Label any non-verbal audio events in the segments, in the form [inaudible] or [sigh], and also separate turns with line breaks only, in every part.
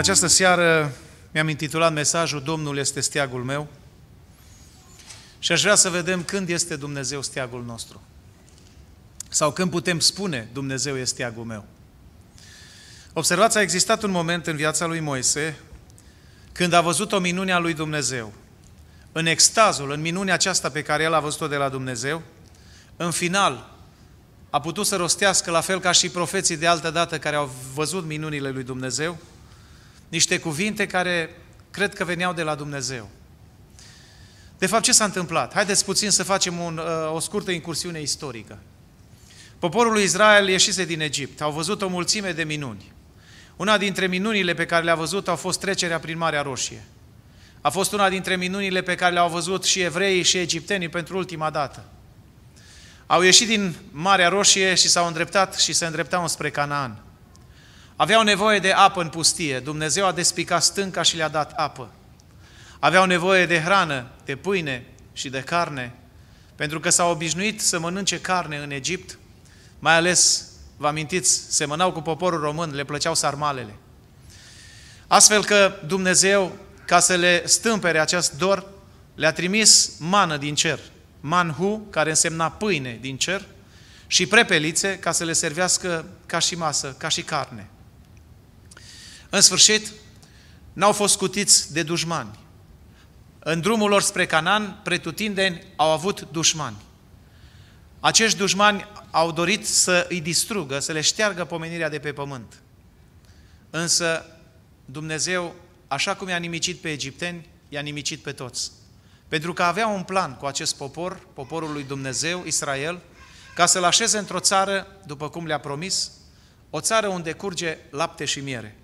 această seară mi-am intitulat mesajul Domnul este steagul meu și aș vrea să vedem când este Dumnezeu steagul nostru. Sau când putem spune Dumnezeu este steagul meu. Observați, a existat un moment în viața lui Moise când a văzut o minune a lui Dumnezeu. În extazul, în minunea aceasta pe care el a văzut-o de la Dumnezeu, în final a putut să rostească la fel ca și profeții de altă dată care au văzut minunile lui Dumnezeu, niște cuvinte care cred că veneau de la Dumnezeu. De fapt, ce s-a întâmplat? Haideți puțin să facem un, uh, o scurtă incursiune istorică. Poporul lui Israel ieșise din Egipt. Au văzut o mulțime de minuni. Una dintre minunile pe care le-a văzut au fost trecerea prin Marea Roșie. A fost una dintre minunile pe care le-au văzut și evreii și egiptenii pentru ultima dată. Au ieșit din Marea Roșie și s-au îndreptat și se îndreptau spre Canaan. Aveau nevoie de apă în pustie. Dumnezeu a despicat stânca și le-a dat apă. Aveau nevoie de hrană, de pâine și de carne, pentru că s-au obișnuit să mănânce carne în Egipt, mai ales, vă amintiți, semănau cu poporul român, le plăceau sarmalele. Astfel că Dumnezeu, ca să le stâmpere acest dor, le-a trimis mană din cer, manhu, care însemna pâine din cer, și prepelițe ca să le servească ca și masă, ca și carne. În sfârșit, n-au fost scutiți de dușmani. În drumul lor spre Canaan, pretutindeni au avut dușmani. Acești dușmani au dorit să îi distrugă, să le șteargă pomenirea de pe pământ. Însă Dumnezeu, așa cum i-a nimicit pe egipteni, i-a nimicit pe toți. Pentru că avea un plan cu acest popor, poporul lui Dumnezeu, Israel, ca să-l așeze într-o țară, după cum le-a promis, o țară unde curge lapte și miere.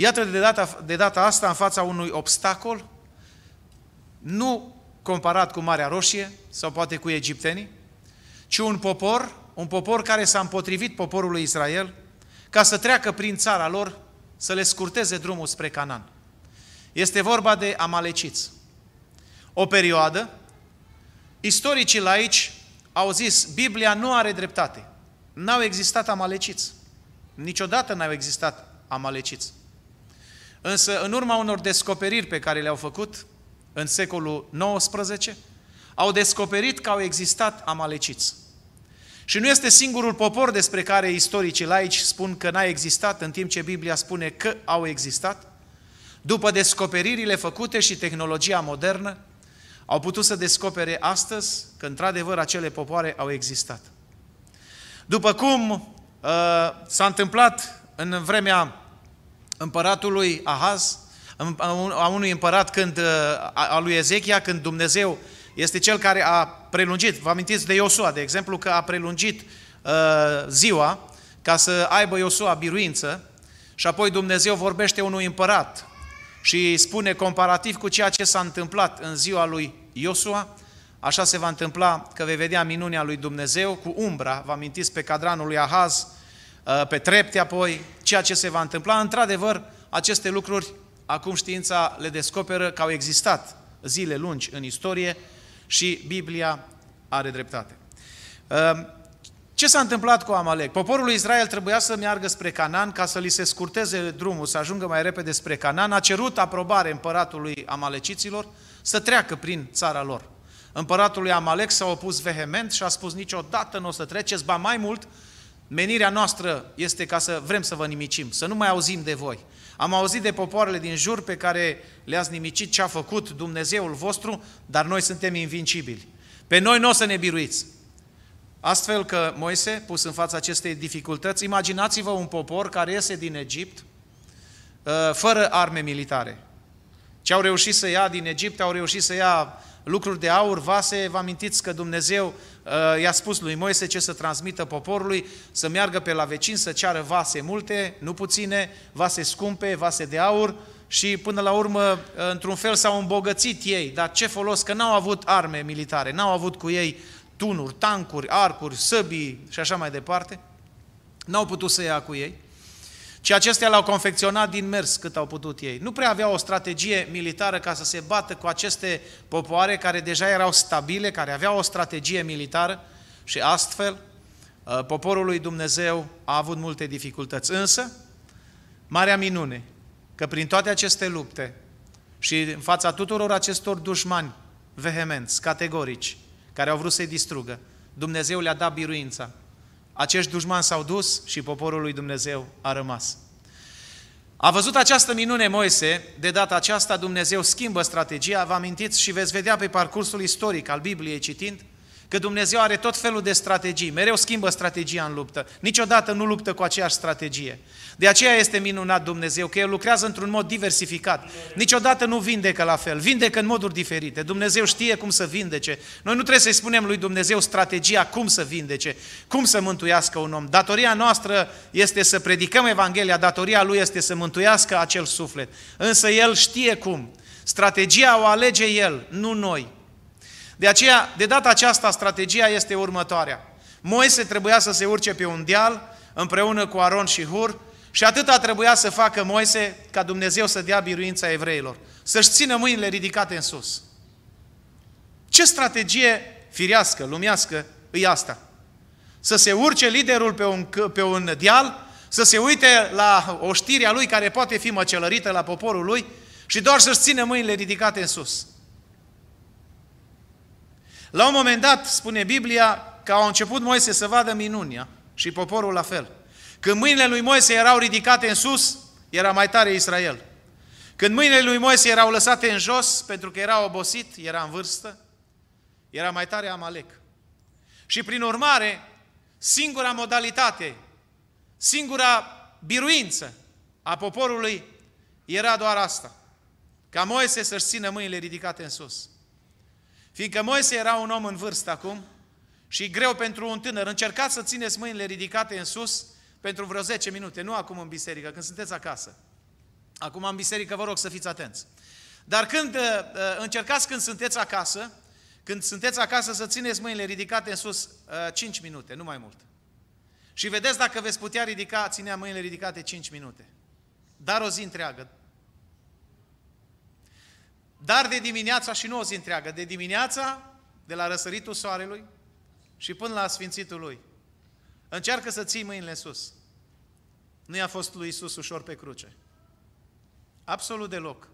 Iată de data, de data asta în fața unui obstacol, nu comparat cu Marea Roșie sau poate cu egiptenii, ci un popor, un popor care s-a împotrivit poporului Israel ca să treacă prin țara lor, să le scurteze drumul spre Canaan. Este vorba de amaleciți. O perioadă, istoricii laici au zis, Biblia nu are dreptate. N-au existat amaleciți. Niciodată n-au existat amaleciți. Însă, în urma unor descoperiri pe care le-au făcut în secolul XIX, au descoperit că au existat amaleciți. Și nu este singurul popor despre care istoricii laici spun că n-a existat, în timp ce Biblia spune că au existat. După descoperirile făcute și tehnologia modernă, au putut să descopere astăzi că, într-adevăr, acele popoare au existat. După cum uh, s-a întâmplat în vremea împăratului Ahaz, a unui împărat când, uh, a lui Ezechia, când Dumnezeu este cel care a prelungit, vă amintiți de Iosua, de exemplu, că a prelungit uh, ziua ca să aibă Iosua biruință și apoi Dumnezeu vorbește unui împărat și spune comparativ cu ceea ce s-a întâmplat în ziua lui Iosua, așa se va întâmpla că vei vedea minunea lui Dumnezeu cu umbra, vă amintiți pe cadranul lui Ahaz, Uh, pe trepte apoi, ceea ce se va întâmpla. Într-adevăr, aceste lucruri, acum știința le descoperă că au existat zile lungi în istorie și Biblia are dreptate. Uh, ce s-a întâmplat cu Amalek? Poporul lui Israel trebuia să meargă spre Canaan ca să li se scurteze drumul, să ajungă mai repede spre Canaan. A cerut aprobare împăratului amaleciților să treacă prin țara lor. Împăratul lui Amalek s-a opus vehement și a spus niciodată nu o să treceți, ba mai mult, Menirea noastră este ca să vrem să vă nimicim, să nu mai auzim de voi. Am auzit de popoarele din jur pe care le-ați nimicit ce a făcut Dumnezeul vostru, dar noi suntem invincibili. Pe noi nu o să ne biruiți. Astfel că Moise, pus în fața acestei dificultăți, imaginați-vă un popor care iese din Egipt uh, fără arme militare. Ce au reușit să ia din Egipt, au reușit să ia lucruri de aur, vase, vă amintiți că Dumnezeu uh, i-a spus lui Moise ce să transmită poporului, să meargă pe la vecin, să ceară vase multe, nu puține, vase scumpe, vase de aur și până la urmă, uh, într-un fel s-au îmbogățit ei, dar ce folos că n-au avut arme militare, n-au avut cu ei tunuri, tancuri, arcuri, săbii și așa mai departe, n-au putut să ia cu ei ci acestea le-au confecționat din mers cât au putut ei. Nu prea aveau o strategie militară ca să se bată cu aceste popoare care deja erau stabile, care aveau o strategie militară și astfel uh, poporul lui Dumnezeu a avut multe dificultăți. Însă, marea minune, că prin toate aceste lupte și în fața tuturor acestor dușmani vehemenți, categorici, care au vrut să-i distrugă, Dumnezeu le-a dat biruința acești dușmani s-au dus și poporul lui Dumnezeu a rămas. A văzut această minune Moise, de data aceasta Dumnezeu schimbă strategia, vă amintiți și veți vedea pe parcursul istoric al Bibliei citind, Că Dumnezeu are tot felul de strategii, mereu schimbă strategia în luptă, niciodată nu luptă cu aceeași strategie. De aceea este minunat Dumnezeu, că El lucrează într-un mod diversificat. Niciodată nu vindecă la fel, vindecă în moduri diferite. Dumnezeu știe cum să vindece. Noi nu trebuie să-i spunem lui Dumnezeu strategia cum să vindece, cum să mântuiască un om. Datoria noastră este să predicăm Evanghelia, datoria lui este să mântuiască acel suflet. Însă El știe cum. Strategia o alege El, nu noi. De aceea, de data aceasta, strategia este următoarea. Moise trebuia să se urce pe un deal împreună cu Aron și Hur și atâta trebuia să facă Moise ca Dumnezeu să dea biruința evreilor. Să-și țină mâinile ridicate în sus. Ce strategie firească, lumească, e asta? Să se urce liderul pe un, pe un deal, să se uite la oștirea lui care poate fi măcelărită la poporul lui și doar să-și țină mâinile ridicate în sus. La un moment dat, spune Biblia, că au început Moise să vadă minunia și poporul la fel. Când mâinile lui Moise erau ridicate în sus, era mai tare Israel. Când mâinile lui Moise erau lăsate în jos, pentru că era obosit, era în vârstă, era mai tare Amalek. Și prin urmare, singura modalitate, singura biruință a poporului era doar asta. Ca Moise să-și țină mâinile ridicate în sus. Fiindcă Moise era un om în vârstă acum și greu pentru un tânăr. Încercați să țineți mâinile ridicate în sus pentru vreo 10 minute, nu acum în biserică, când sunteți acasă. Acum în biserică vă rog să fiți atenți. Dar când uh, uh, încercați când sunteți acasă, când sunteți acasă să țineți mâinile ridicate în sus 5 uh, minute, nu mai mult. Și vedeți dacă veți putea ridica, ținea mâinile ridicate 5 minute. Dar o zi întreagă, dar de dimineața și o zi întreagă, de dimineața, de la răsăritul soarelui și până la sfințitul lui. Încearcă să ții mâinile sus. Nu i-a fost lui Isus ușor pe cruce. Absolut deloc.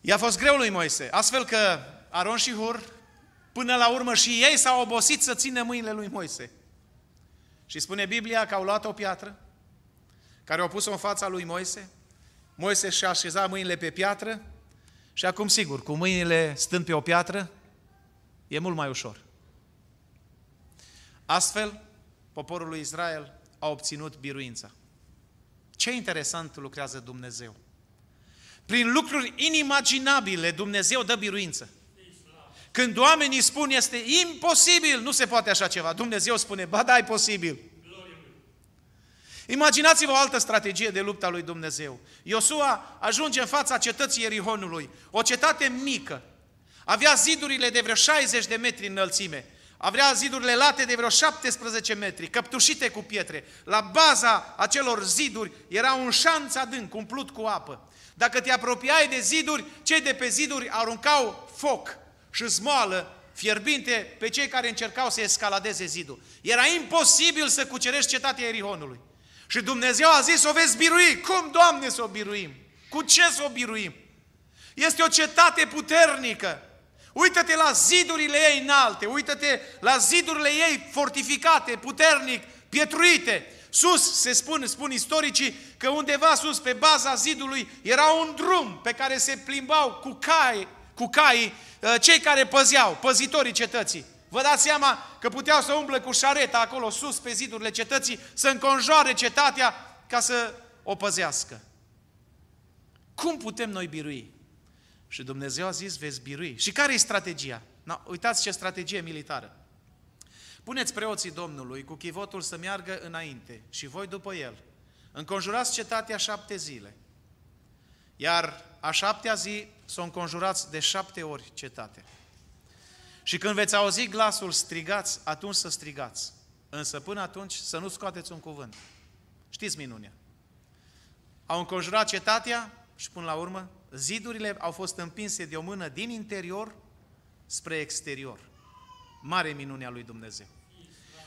I-a fost greu lui Moise, astfel că Aron și Hur, până la urmă și ei s-au obosit să țină mâinile lui Moise. Și spune Biblia că au luat o piatră, care au pus-o în fața lui Moise, Moise și-a așezat mâinile pe piatră și acum, sigur, cu mâinile stând pe o piatră, e mult mai ușor. Astfel, poporul lui Israel a obținut biruința. Ce interesant lucrează Dumnezeu! Prin lucruri inimaginabile Dumnezeu dă biruință. Când oamenii spun este imposibil, nu se poate așa ceva, Dumnezeu spune, ba da, e posibil. Imaginați-vă o altă strategie de luptă a lui Dumnezeu. Iosua ajunge în fața cetății Erihonului, o cetate mică. Avea zidurile de vreo 60 de metri înălțime. Avea zidurile late de vreo 17 metri, căptușite cu pietre. La baza acelor ziduri era un șanț adânc, umplut cu apă. Dacă te apropiai de ziduri, cei de pe ziduri aruncau foc și zmoală fierbinte pe cei care încercau să escaladeze zidul. Era imposibil să cucerești cetatea Erihonului. Și Dumnezeu a zis, o veți birui. Cum, Doamne, să o biruim? Cu ce să o biruim? Este o cetate puternică. Uită-te la zidurile ei înalte, uită-te la zidurile ei fortificate, puternic, pietruite. Sus, se spun, spun istoricii, că undeva sus, pe baza zidului, era un drum pe care se plimbau cu cai, cu cai ă, cei care păzeau, păzitorii cetății. Vă dați seama că puteau să umble cu șareta acolo sus pe zidurile cetății, să înconjoare cetatea ca să o păzească. Cum putem noi birui? Și Dumnezeu a zis, veți birui. Și care e strategia? Na, uitați ce strategie militară. Puneți preoții Domnului cu chivotul să meargă înainte și voi după el. Înconjurați cetatea șapte zile. Iar a șaptea zi s-o înconjurați de șapte ori cetatea. Și când veți auzi glasul strigați, atunci să strigați. Însă până atunci să nu scoateți un cuvânt. Știți minunea. Au înconjurat cetatea și până la urmă zidurile au fost împinse de o mână din interior spre exterior. Mare minunea lui Dumnezeu.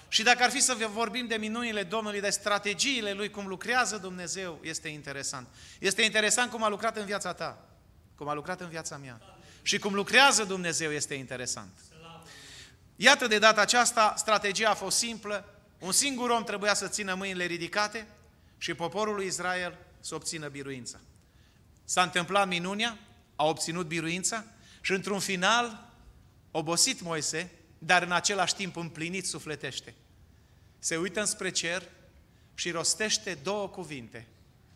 Și dacă ar fi să vorbim de minunile Domnului, de strategiile Lui, cum lucrează Dumnezeu, este interesant. Este interesant cum a lucrat în viața ta, cum a lucrat în viața mea. Și cum lucrează Dumnezeu este interesant. Iată de data aceasta, strategia a fost simplă, un singur om trebuia să țină mâinile ridicate și poporul lui Israel să obțină biruința. S-a întâmplat minunea, a obținut biruința și într-un final, obosit Moise, dar în același timp împlinit sufletește. Se uită înspre cer și rostește două cuvinte,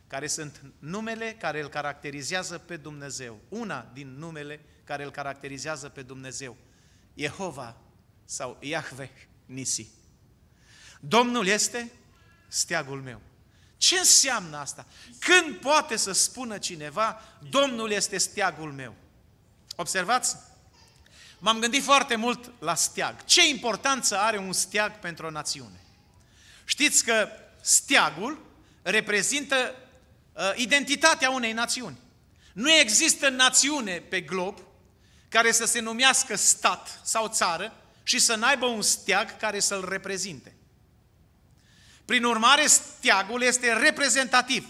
care sunt numele care îl caracterizează pe Dumnezeu. Una din numele care îl caracterizează pe Dumnezeu. Jehova sau Iahveh Nisi. Domnul este steagul meu. Ce înseamnă asta? Când poate să spună cineva, Domnul este steagul meu? Observați? M-am gândit foarte mult la steag. Ce importanță are un steag pentru o națiune? Știți că steagul reprezintă uh, identitatea unei națiuni. Nu există națiune pe glob care să se numească stat sau țară și să n-aibă un steag care să-l reprezinte. Prin urmare, steagul este reprezentativ.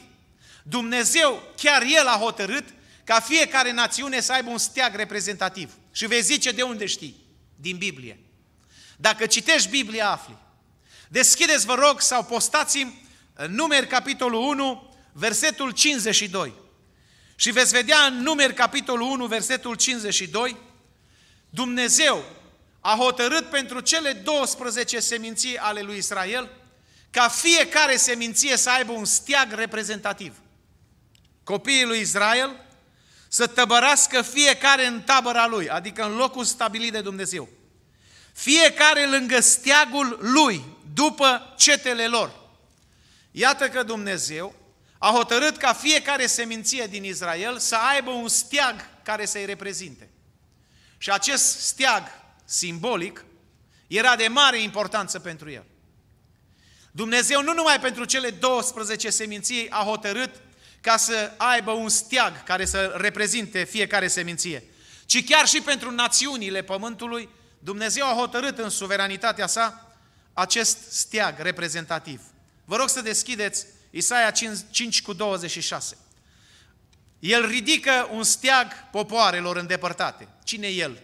Dumnezeu, chiar El a hotărât ca fiecare națiune să aibă un steag reprezentativ. Și vei zice de unde știi? Din Biblie. Dacă citești Biblia, afli. Deschideți, vă rog, sau postați-mi uh, numeri capitolul 1, versetul 52. Și veți vedea în numeri capitolul 1, versetul 52, Dumnezeu a hotărât pentru cele 12 seminții ale lui Israel ca fiecare seminție să aibă un steag reprezentativ. Copiii lui Israel să tăbărască fiecare în tabăra lui, adică în locul stabilit de Dumnezeu. Fiecare lângă steagul lui, după cetele lor. Iată că Dumnezeu a hotărât ca fiecare seminție din Israel să aibă un steag care să-i reprezinte. Și acest steag simbolic, era de mare importanță pentru el. Dumnezeu nu numai pentru cele 12 seminții a hotărât ca să aibă un steag care să reprezinte fiecare seminție, ci chiar și pentru națiunile pământului, Dumnezeu a hotărât în suveranitatea sa acest steag reprezentativ. Vă rog să deschideți Isaia 5, 5 cu 26. El ridică un steag popoarelor îndepărtate. Cine e el?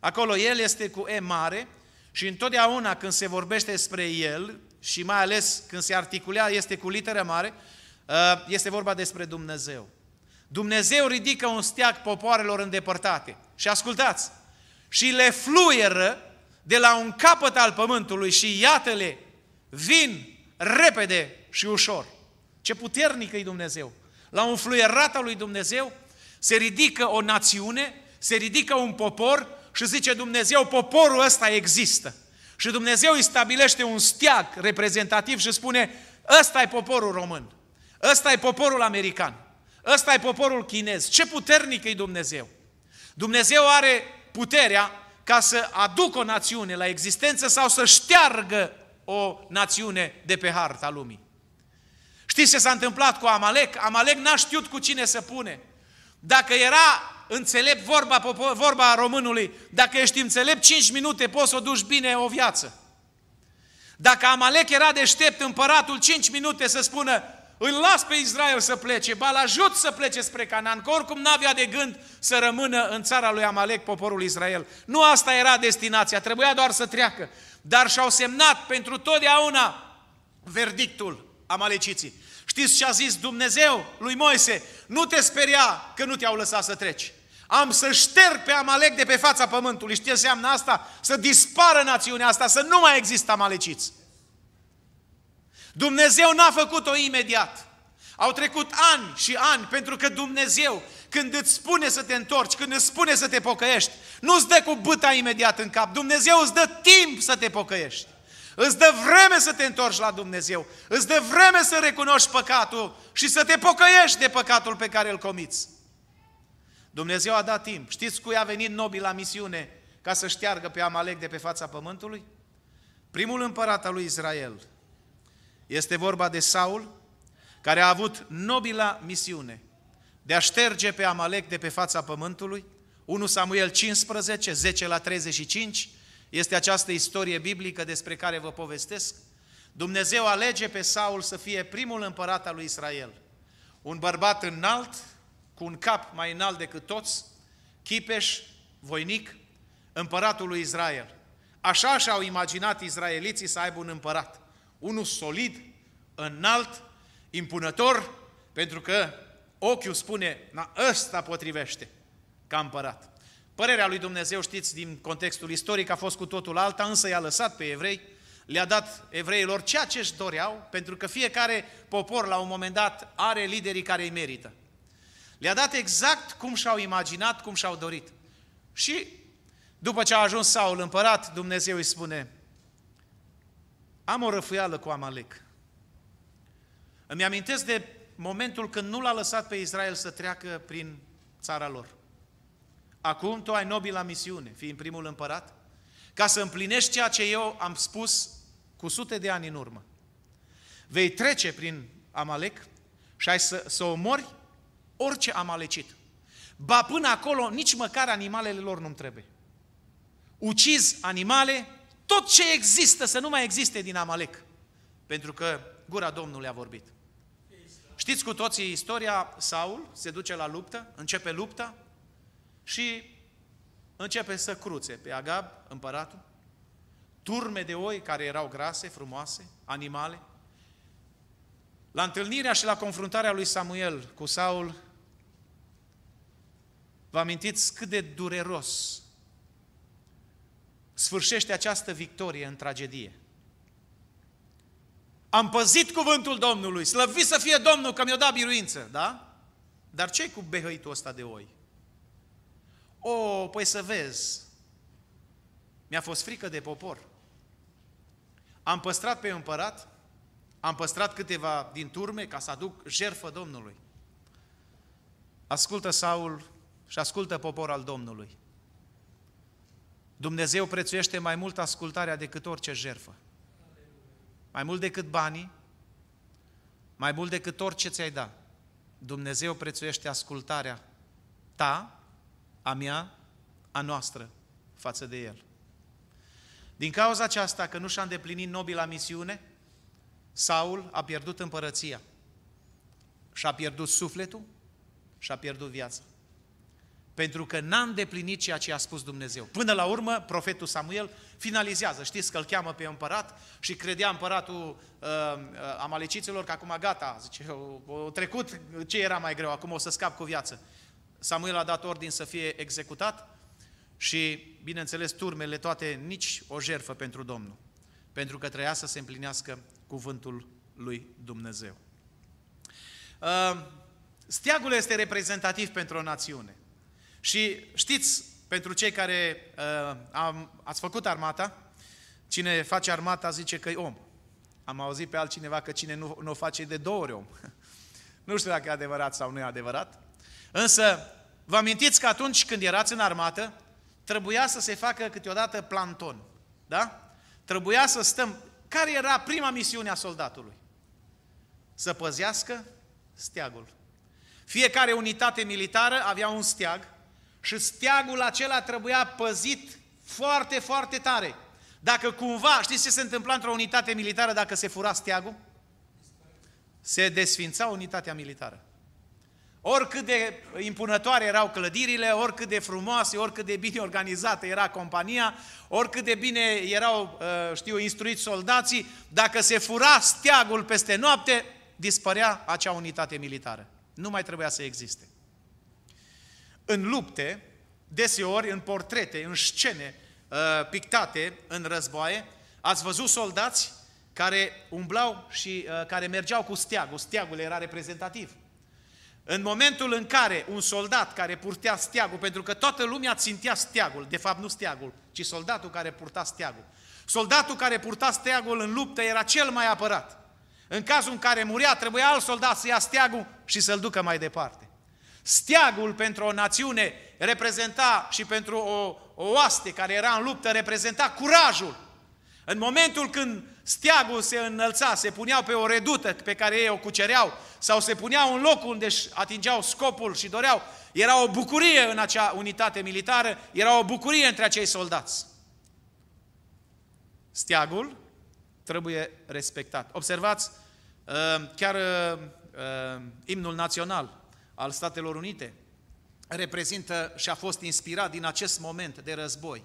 Acolo el este cu E mare și întotdeauna când se vorbește despre el și mai ales când se articulea este cu literă mare, uh, este vorba despre Dumnezeu. Dumnezeu ridică un steag popoarelor îndepărtate. Și ascultați, și le fluieră de la un capăt al pământului și iată-le, vin repede și ușor. Ce puternic e Dumnezeu! La un fluierat al lui Dumnezeu se ridică o națiune, se ridică un popor, și zice Dumnezeu, poporul ăsta există. Și Dumnezeu îi stabilește un steag reprezentativ și spune, ăsta e poporul român, ăsta e poporul american, ăsta e poporul chinez. Ce puternic e Dumnezeu! Dumnezeu are puterea ca să aducă o națiune la existență sau să șteargă o națiune de pe harta lumii. Știți ce s-a întâmplat cu Amalek? Amalek n-a știut cu cine să pune. Dacă era înțelept vorba, vorba românului, dacă ești înțelept 5 minute, poți să o duci bine o viață. Dacă Amalek era deștept, împăratul 5 minute să spună, îl las pe Israel să plece, ba ajut să plece spre Canaan, că oricum n-avea de gând să rămână în țara lui Amalek poporul Israel. Nu asta era destinația, trebuia doar să treacă. Dar și-au semnat pentru totdeauna verdictul amaleciții. Știți ce a zis Dumnezeu lui Moise? Nu te speria că nu te-au lăsat să treci. Am să șterg pe amalec de pe fața pământului. Știi ce înseamnă asta? Să dispară națiunea asta, să nu mai există amaleciți. Dumnezeu n-a făcut-o imediat. Au trecut ani și ani pentru că Dumnezeu, când îți spune să te întorci, când îți spune să te pocăiești, nu îți dă cu băta imediat în cap. Dumnezeu îți dă timp să te pocăiești. Îți dă vreme să te întorci la Dumnezeu. Îți dă vreme să recunoști păcatul și să te pocăiești de păcatul pe care îl comiți. Dumnezeu a dat timp. Știți cui a venit nobil la misiune ca să șteargă pe Amalek de pe fața pământului? Primul împărat al lui Israel. Este vorba de Saul, care a avut nobila misiune de a șterge pe Amalek de pe fața pământului. 1 Samuel 15, 10 la 35, este această istorie biblică despre care vă povestesc. Dumnezeu alege pe Saul să fie primul împărat al lui Israel. Un bărbat înalt, cu un cap mai înalt decât toți, Chipeș, voinic, împăratul lui Israel. Așa și-au imaginat izraeliții să aibă un împărat. Unul solid, înalt, impunător, pentru că ochiul spune, na, ăsta potrivește ca împărat. Părerea lui Dumnezeu, știți, din contextul istoric a fost cu totul alta, însă i-a lăsat pe evrei, le-a dat evreilor ceea ce își doreau, pentru că fiecare popor la un moment dat are liderii care îi merită. Le-a dat exact cum și-au imaginat, cum și-au dorit. Și după ce a ajuns Saul împărat, Dumnezeu îi spune, am o răfuială cu Amalek. Îmi amintesc de momentul când nu l-a lăsat pe Israel să treacă prin țara lor. Acum tu ai nobila misiune, fiind primul împărat, ca să împlinești ceea ce eu am spus cu sute de ani în urmă. Vei trece prin Amalek și ai să, să omori Orice am alecit. Ba până acolo, nici măcar animalele lor nu-mi trebuie. Uciz animale, tot ce există să nu mai existe din amalec, Pentru că gura Domnului a vorbit. Știți cu toții istoria, Saul se duce la luptă, începe lupta și începe să cruțe pe Agab, împăratul, turme de oi care erau grase, frumoase, animale. La întâlnirea și la confruntarea lui Samuel cu Saul, Vă amintiți cât de dureros sfârșește această victorie în tragedie. Am păzit cuvântul Domnului, slăvit să fie Domnul că mi-o dat biruință, da? Dar ce cu behăitul ăsta de oi? O, oh, păi să vezi, mi-a fost frică de popor. Am păstrat pe împărat, am păstrat câteva din turme ca să aduc jerfă Domnului. Ascultă Saul și ascultă popor al Domnului. Dumnezeu prețuiește mai mult ascultarea decât orice jerfă. Mai mult decât banii, mai mult decât orice ți-ai da. Dumnezeu prețuiește ascultarea ta, a mea, a noastră față de El. Din cauza aceasta că nu și-a îndeplinit nobila misiune, Saul a pierdut împărăția și-a pierdut sufletul și-a pierdut viața pentru că n-a îndeplinit ceea ce a spus Dumnezeu. Până la urmă, profetul Samuel finalizează. Știți că îl cheamă pe împărat și credea împăratul uh, uh, amaleciților că acum gata, zice, o, o trecut ce era mai greu, acum o să scap cu viață. Samuel a dat ordin să fie executat și, bineînțeles, turmele toate, nici o jerfă pentru Domnul, pentru că trăia să se împlinească cuvântul lui Dumnezeu. Uh, steagul este reprezentativ pentru o națiune. Și știți, pentru cei care uh, am, ați făcut armata, cine face armata zice că e om. Am auzit pe altcineva că cine nu, nu o face de două ori om. [laughs] nu știu dacă e adevărat sau nu e adevărat. Însă, vă amintiți că atunci când erați în armată, trebuia să se facă câteodată planton. Da? Trebuia să stăm... Care era prima misiune a soldatului? Să păzească steagul. Fiecare unitate militară avea un steag și steagul acela trebuia păzit foarte, foarte tare. Dacă cumva, știți ce se întâmpla într-o unitate militară dacă se fura steagul? Se desfința unitatea militară. Oricât de impunătoare erau clădirile, oricât de frumoase, oricât de bine organizată era compania, oricât de bine erau, uh, știu, instruiți soldații, dacă se fura steagul peste noapte, dispărea acea unitate militară. Nu mai trebuia să existe în lupte, deseori în portrete, în scene uh, pictate în războaie, ați văzut soldați care umblau și uh, care mergeau cu steagul. Steagul era reprezentativ. În momentul în care un soldat care purtea steagul, pentru că toată lumea țintea steagul, de fapt nu steagul, ci soldatul care purta steagul. Soldatul care purta steagul în luptă era cel mai apărat. În cazul în care murea, trebuia alt soldat să ia steagul și să-l ducă mai departe. Steagul pentru o națiune reprezenta și pentru o, o oaste care era în luptă reprezenta curajul. În momentul când steagul se înălța, se puneau pe o redută pe care ei o cucereau sau se puneau în loc unde își atingeau scopul și doreau, era o bucurie în acea unitate militară, era o bucurie între acei soldați. Steagul trebuie respectat. Observați, uh, chiar uh, uh, imnul național al Statelor Unite, reprezintă și a fost inspirat din acest moment de război,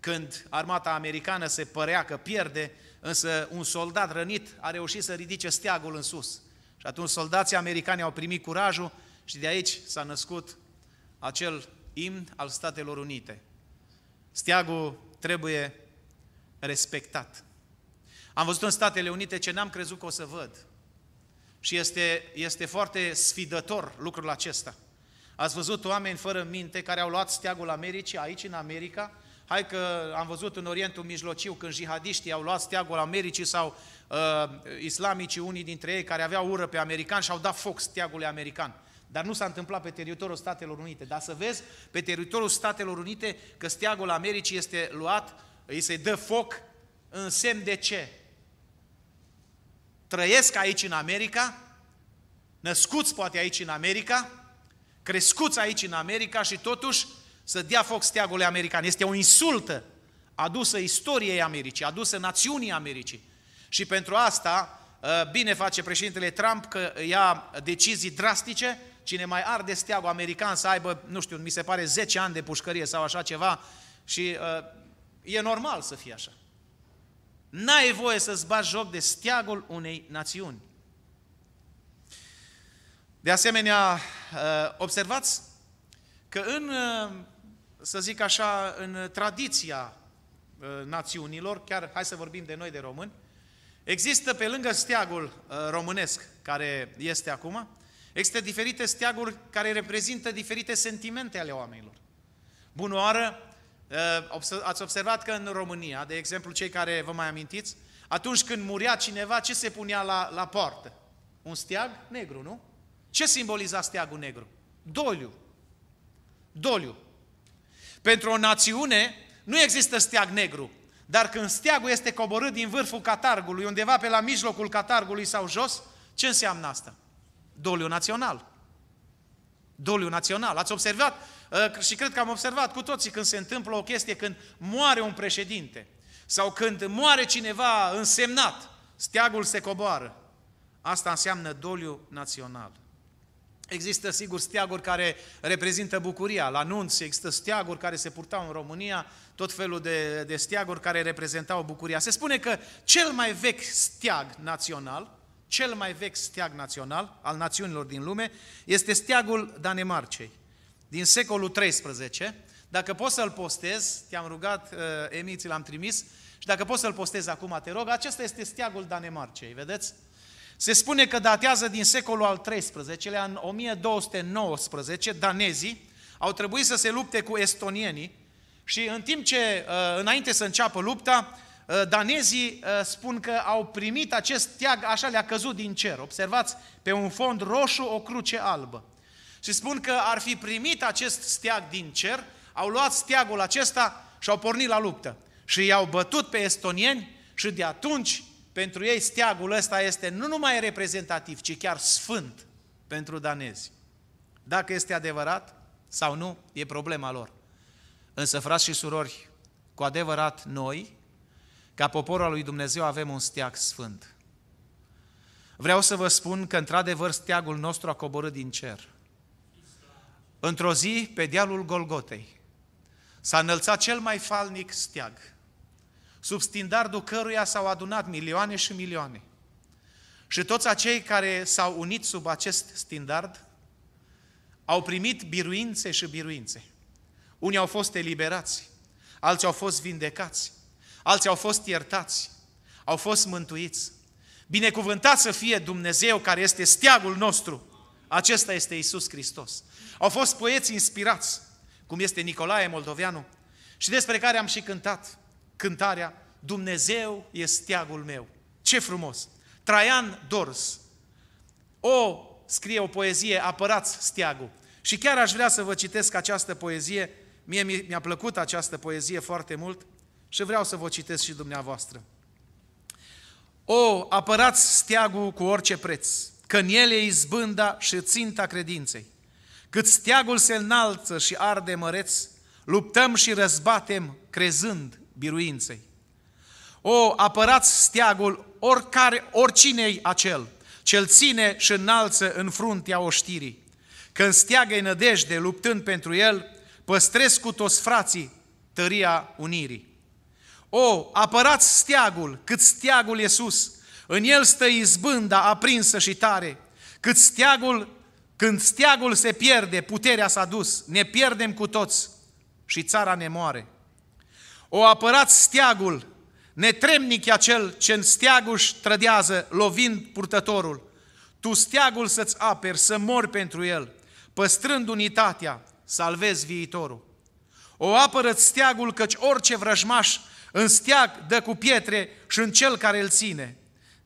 când armata americană se părea că pierde, însă un soldat rănit a reușit să ridice steagul în sus. Și atunci soldații americani au primit curajul și de aici s-a născut acel imn al Statelor Unite. Steagul trebuie respectat. Am văzut în Statele Unite ce n-am crezut că o să văd. Și este, este foarte sfidător lucrul acesta. Ați văzut oameni fără minte care au luat steagul Americii aici în America? Hai că am văzut în Orientul Mijlociu când jihadiștii au luat steagul Americii sau uh, islamicii, unii dintre ei care aveau ură pe american și au dat foc steagului american. Dar nu s-a întâmplat pe teritoriul Statelor Unite. Dar să vezi pe teritoriul Statelor Unite că steagul Americii este luat, îi se dă foc în semn de ce? trăiesc aici în America, născuți poate aici în America, crescuți aici în America și totuși să dea foc steagului american. Este o insultă adusă istoriei Americii, adusă națiunii Americii. Și pentru asta, ă, bine face președintele Trump că ia decizii drastice, cine mai arde steagul american să aibă, nu știu, mi se pare 10 ani de pușcărie sau așa ceva și ă, e normal să fie așa. N-ai voie să-ți bagi joc de steagul unei națiuni. De asemenea, uh, observați că în, uh, să zic așa, în tradiția uh, națiunilor, chiar hai să vorbim de noi de români, există pe lângă steagul românesc care este acum, există diferite steaguri care reprezintă diferite sentimente ale oamenilor. Bunoară Uh, ați observat că în România, de exemplu, cei care vă mai amintiți, atunci când murea cineva, ce se punea la, la poartă? Un steag negru, nu? Ce simboliza steagul negru? Doliu. Doliu. Pentru o națiune nu există steag negru, dar când steagul este coborât din vârful catargului, undeva pe la mijlocul catargului sau jos, ce înseamnă asta? Doliu național. Doliu național. Ați observat Ă, și cred că am observat cu toții când se întâmplă o chestie, când moare un președinte sau când moare cineva însemnat, steagul se coboară. Asta înseamnă doliu național. Există, sigur, steaguri care reprezintă bucuria la anunț, există steaguri care se purtau în România, tot felul de, de steaguri care reprezentau bucuria. Se spune că cel mai vechi steag național, cel mai vechi steag național al națiunilor din lume, este steagul Danemarcei din secolul 13. Dacă poți să-l postez, te-am rugat, uh, Emi, ți l-am trimis, și dacă poți să-l postez acum, te rog, acesta este steagul Danemarcei, vedeți? Se spune că datează din secolul al XIII-lea, în 1219, danezii au trebuit să se lupte cu estonienii și în timp ce, uh, înainte să înceapă lupta, uh, danezii spun că au primit acest steag, așa le-a căzut din cer. Observați, pe un fond roșu o cruce albă și spun că ar fi primit acest steag din cer, au luat steagul acesta și au pornit la luptă. Și i-au bătut pe estonieni și de atunci pentru ei steagul ăsta este nu numai reprezentativ, ci chiar sfânt pentru danezi. Dacă este adevărat sau nu, e problema lor. Însă, frați și surori, cu adevărat noi, ca poporul lui Dumnezeu, avem un steag sfânt. Vreau să vă spun că, într-adevăr, steagul nostru a coborât din cer. Într-o zi, pe dealul Golgotei, s-a înălțat cel mai falnic steag, sub stindardul căruia s-au adunat milioane și milioane. Și toți acei care s-au unit sub acest standard au primit biruințe și biruințe. Unii au fost eliberați, alții au fost vindecați, alții au fost iertați, au fost mântuiți. Binecuvântat să fie Dumnezeu care este steagul nostru acesta este Isus Hristos. Au fost poeți inspirați, cum este Nicolae Moldoveanu, și despre care am și cântat cântarea Dumnezeu este steagul meu. Ce frumos! Traian Dors. O, scrie o poezie, apărați steagul. Și chiar aș vrea să vă citesc această poezie. Mie mi-a plăcut această poezie foarte mult și vreau să vă citesc și dumneavoastră. O, apărați steagul cu orice preț că în el e izbânda și ținta credinței. Cât steagul se înalță și arde măreț, luptăm și răzbatem crezând biruinței. O, apărați steagul oricare, oricinei acel, cel ține și înalță în fruntea oștirii. Când steagă-i nădejde luptând pentru el, păstrez cu toți frații tăria unirii. O, apărați steagul, cât steagul e sus, în el stă izbânda aprinsă și tare, cât steagul, când steagul se pierde, puterea s-a dus, ne pierdem cu toți și țara ne moare. O apărați steagul, netremnic acel ce în steaguș trădează, lovind purtătorul. Tu steagul să-ți aperi, să mori pentru el, păstrând unitatea, salvezi viitorul. O apără steagul căci orice vrăjmaș în steag dă cu pietre și în cel care îl ține.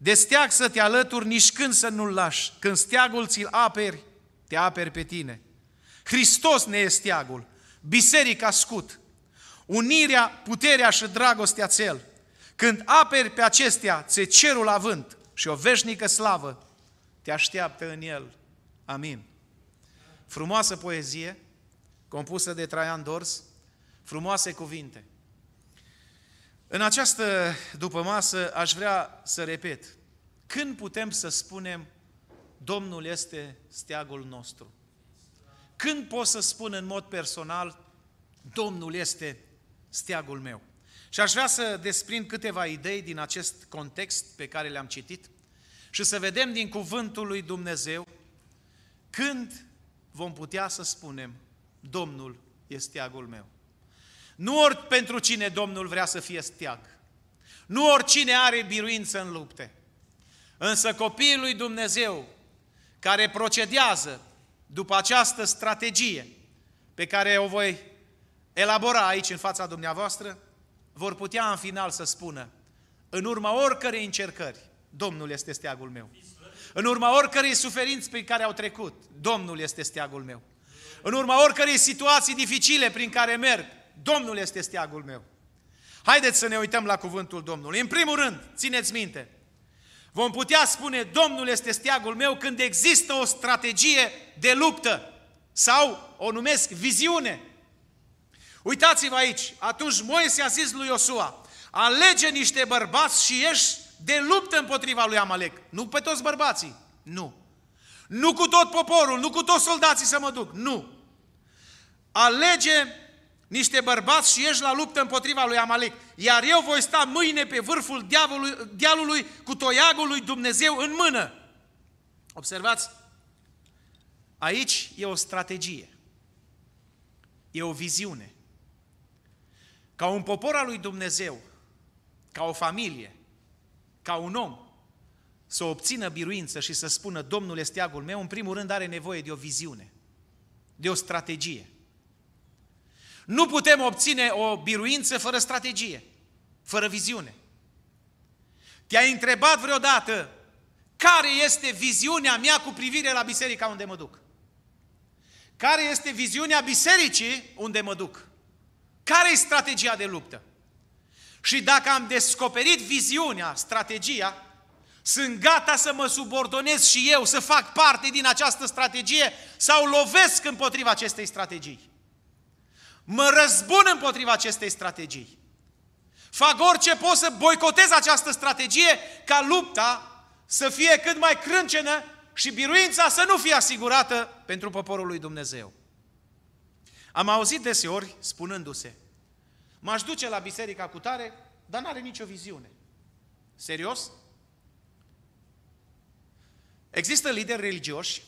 De steag să te alături, nici când să nu-l lași. Când steagul ți-l aperi, te aperi pe tine. Hristos ne este steagul, biserica scut, unirea, puterea și dragostea țel. Când aperi pe acestea, ți cerul avânt și o veșnică slavă te așteaptă în el. Amin. Frumoasă poezie, compusă de Traian Dors, frumoase cuvinte. În această dupămasă aș vrea să repet, când putem să spunem Domnul este steagul nostru? Când pot să spun în mod personal Domnul este steagul meu? Și aș vrea să desprind câteva idei din acest context pe care le-am citit și să vedem din cuvântul lui Dumnezeu când vom putea să spunem Domnul este steagul meu. Nu ori pentru cine Domnul vrea să fie steag. Nu oricine are biruință în lupte. Însă copiii lui Dumnezeu care procedează după această strategie pe care o voi elabora aici în fața dumneavoastră, vor putea în final să spună, în urma oricărei încercări, Domnul este steagul meu. În urma oricărei suferinți prin care au trecut, Domnul este steagul meu. În urma oricărei situații dificile prin care merg, Domnul este steagul meu. Haideți să ne uităm la cuvântul Domnului. În primul rând, țineți minte, vom putea spune Domnul este steagul meu când există o strategie de luptă sau o numesc viziune. Uitați-vă aici, atunci Moise a zis lui Iosua, alege niște bărbați și ieși de luptă împotriva lui Amalek. Nu pe toți bărbații, nu. Nu cu tot poporul, nu cu toți soldații să mă duc, nu. Alege niște bărbați și ieși la luptă împotriva lui Amalek. Iar eu voi sta mâine pe vârful dealului cu toiagul lui Dumnezeu în mână. Observați? Aici e o strategie. E o viziune. Ca un popor al lui Dumnezeu, ca o familie, ca un om, să obțină biruință și să spună Domnul este agul meu, în primul rând are nevoie de o viziune, de o strategie – nu putem obține o biruință fără strategie, fără viziune. Te-ai întrebat vreodată care este viziunea mea cu privire la biserica unde mă duc? Care este viziunea bisericii unde mă duc? Care e strategia de luptă? Și dacă am descoperit viziunea, strategia, sunt gata să mă subordonez și eu, să fac parte din această strategie sau lovesc împotriva acestei strategii. Mă răzbun împotriva acestei strategii. Fac orice pot să boicotez această strategie ca lupta să fie cât mai crâncenă și biruința să nu fie asigurată pentru poporul lui Dumnezeu. Am auzit deseori spunându-se, m-aș duce la biserica cu tare, dar n-are nicio viziune. Serios? Există lideri religioși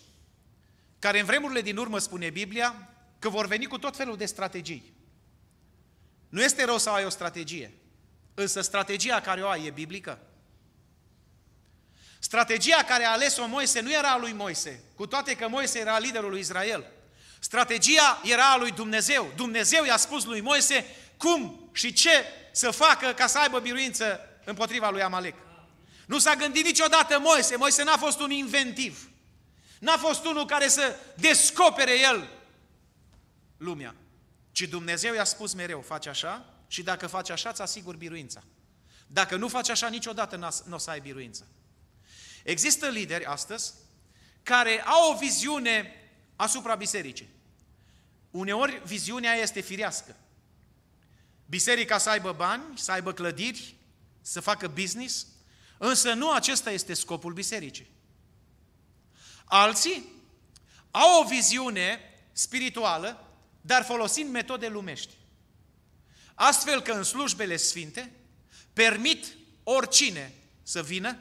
care în vremurile din urmă, spune Biblia, Că vor veni cu tot felul de strategii. Nu este rău să ai o strategie, însă strategia care o ai e biblică. Strategia care a ales-o Moise nu era a lui Moise, cu toate că Moise era liderul lui Israel. Strategia era a lui Dumnezeu. Dumnezeu i-a spus lui Moise cum și ce să facă ca să aibă biruință împotriva lui Amalek. Nu s-a gândit niciodată Moise. Moise n-a fost un inventiv. N-a fost unul care să descopere el lumea. Ci Dumnezeu i-a spus mereu, faci așa și dacă faci așa, îți asigur biruința. Dacă nu faci așa, niciodată nu o să ai biruință. Există lideri astăzi care au o viziune asupra bisericii. Uneori viziunea este firească. Biserica să aibă bani, să aibă clădiri, să facă business, însă nu acesta este scopul bisericii. Alții au o viziune spirituală dar folosind metode lumești. Astfel că în slujbele sfinte permit oricine să vină,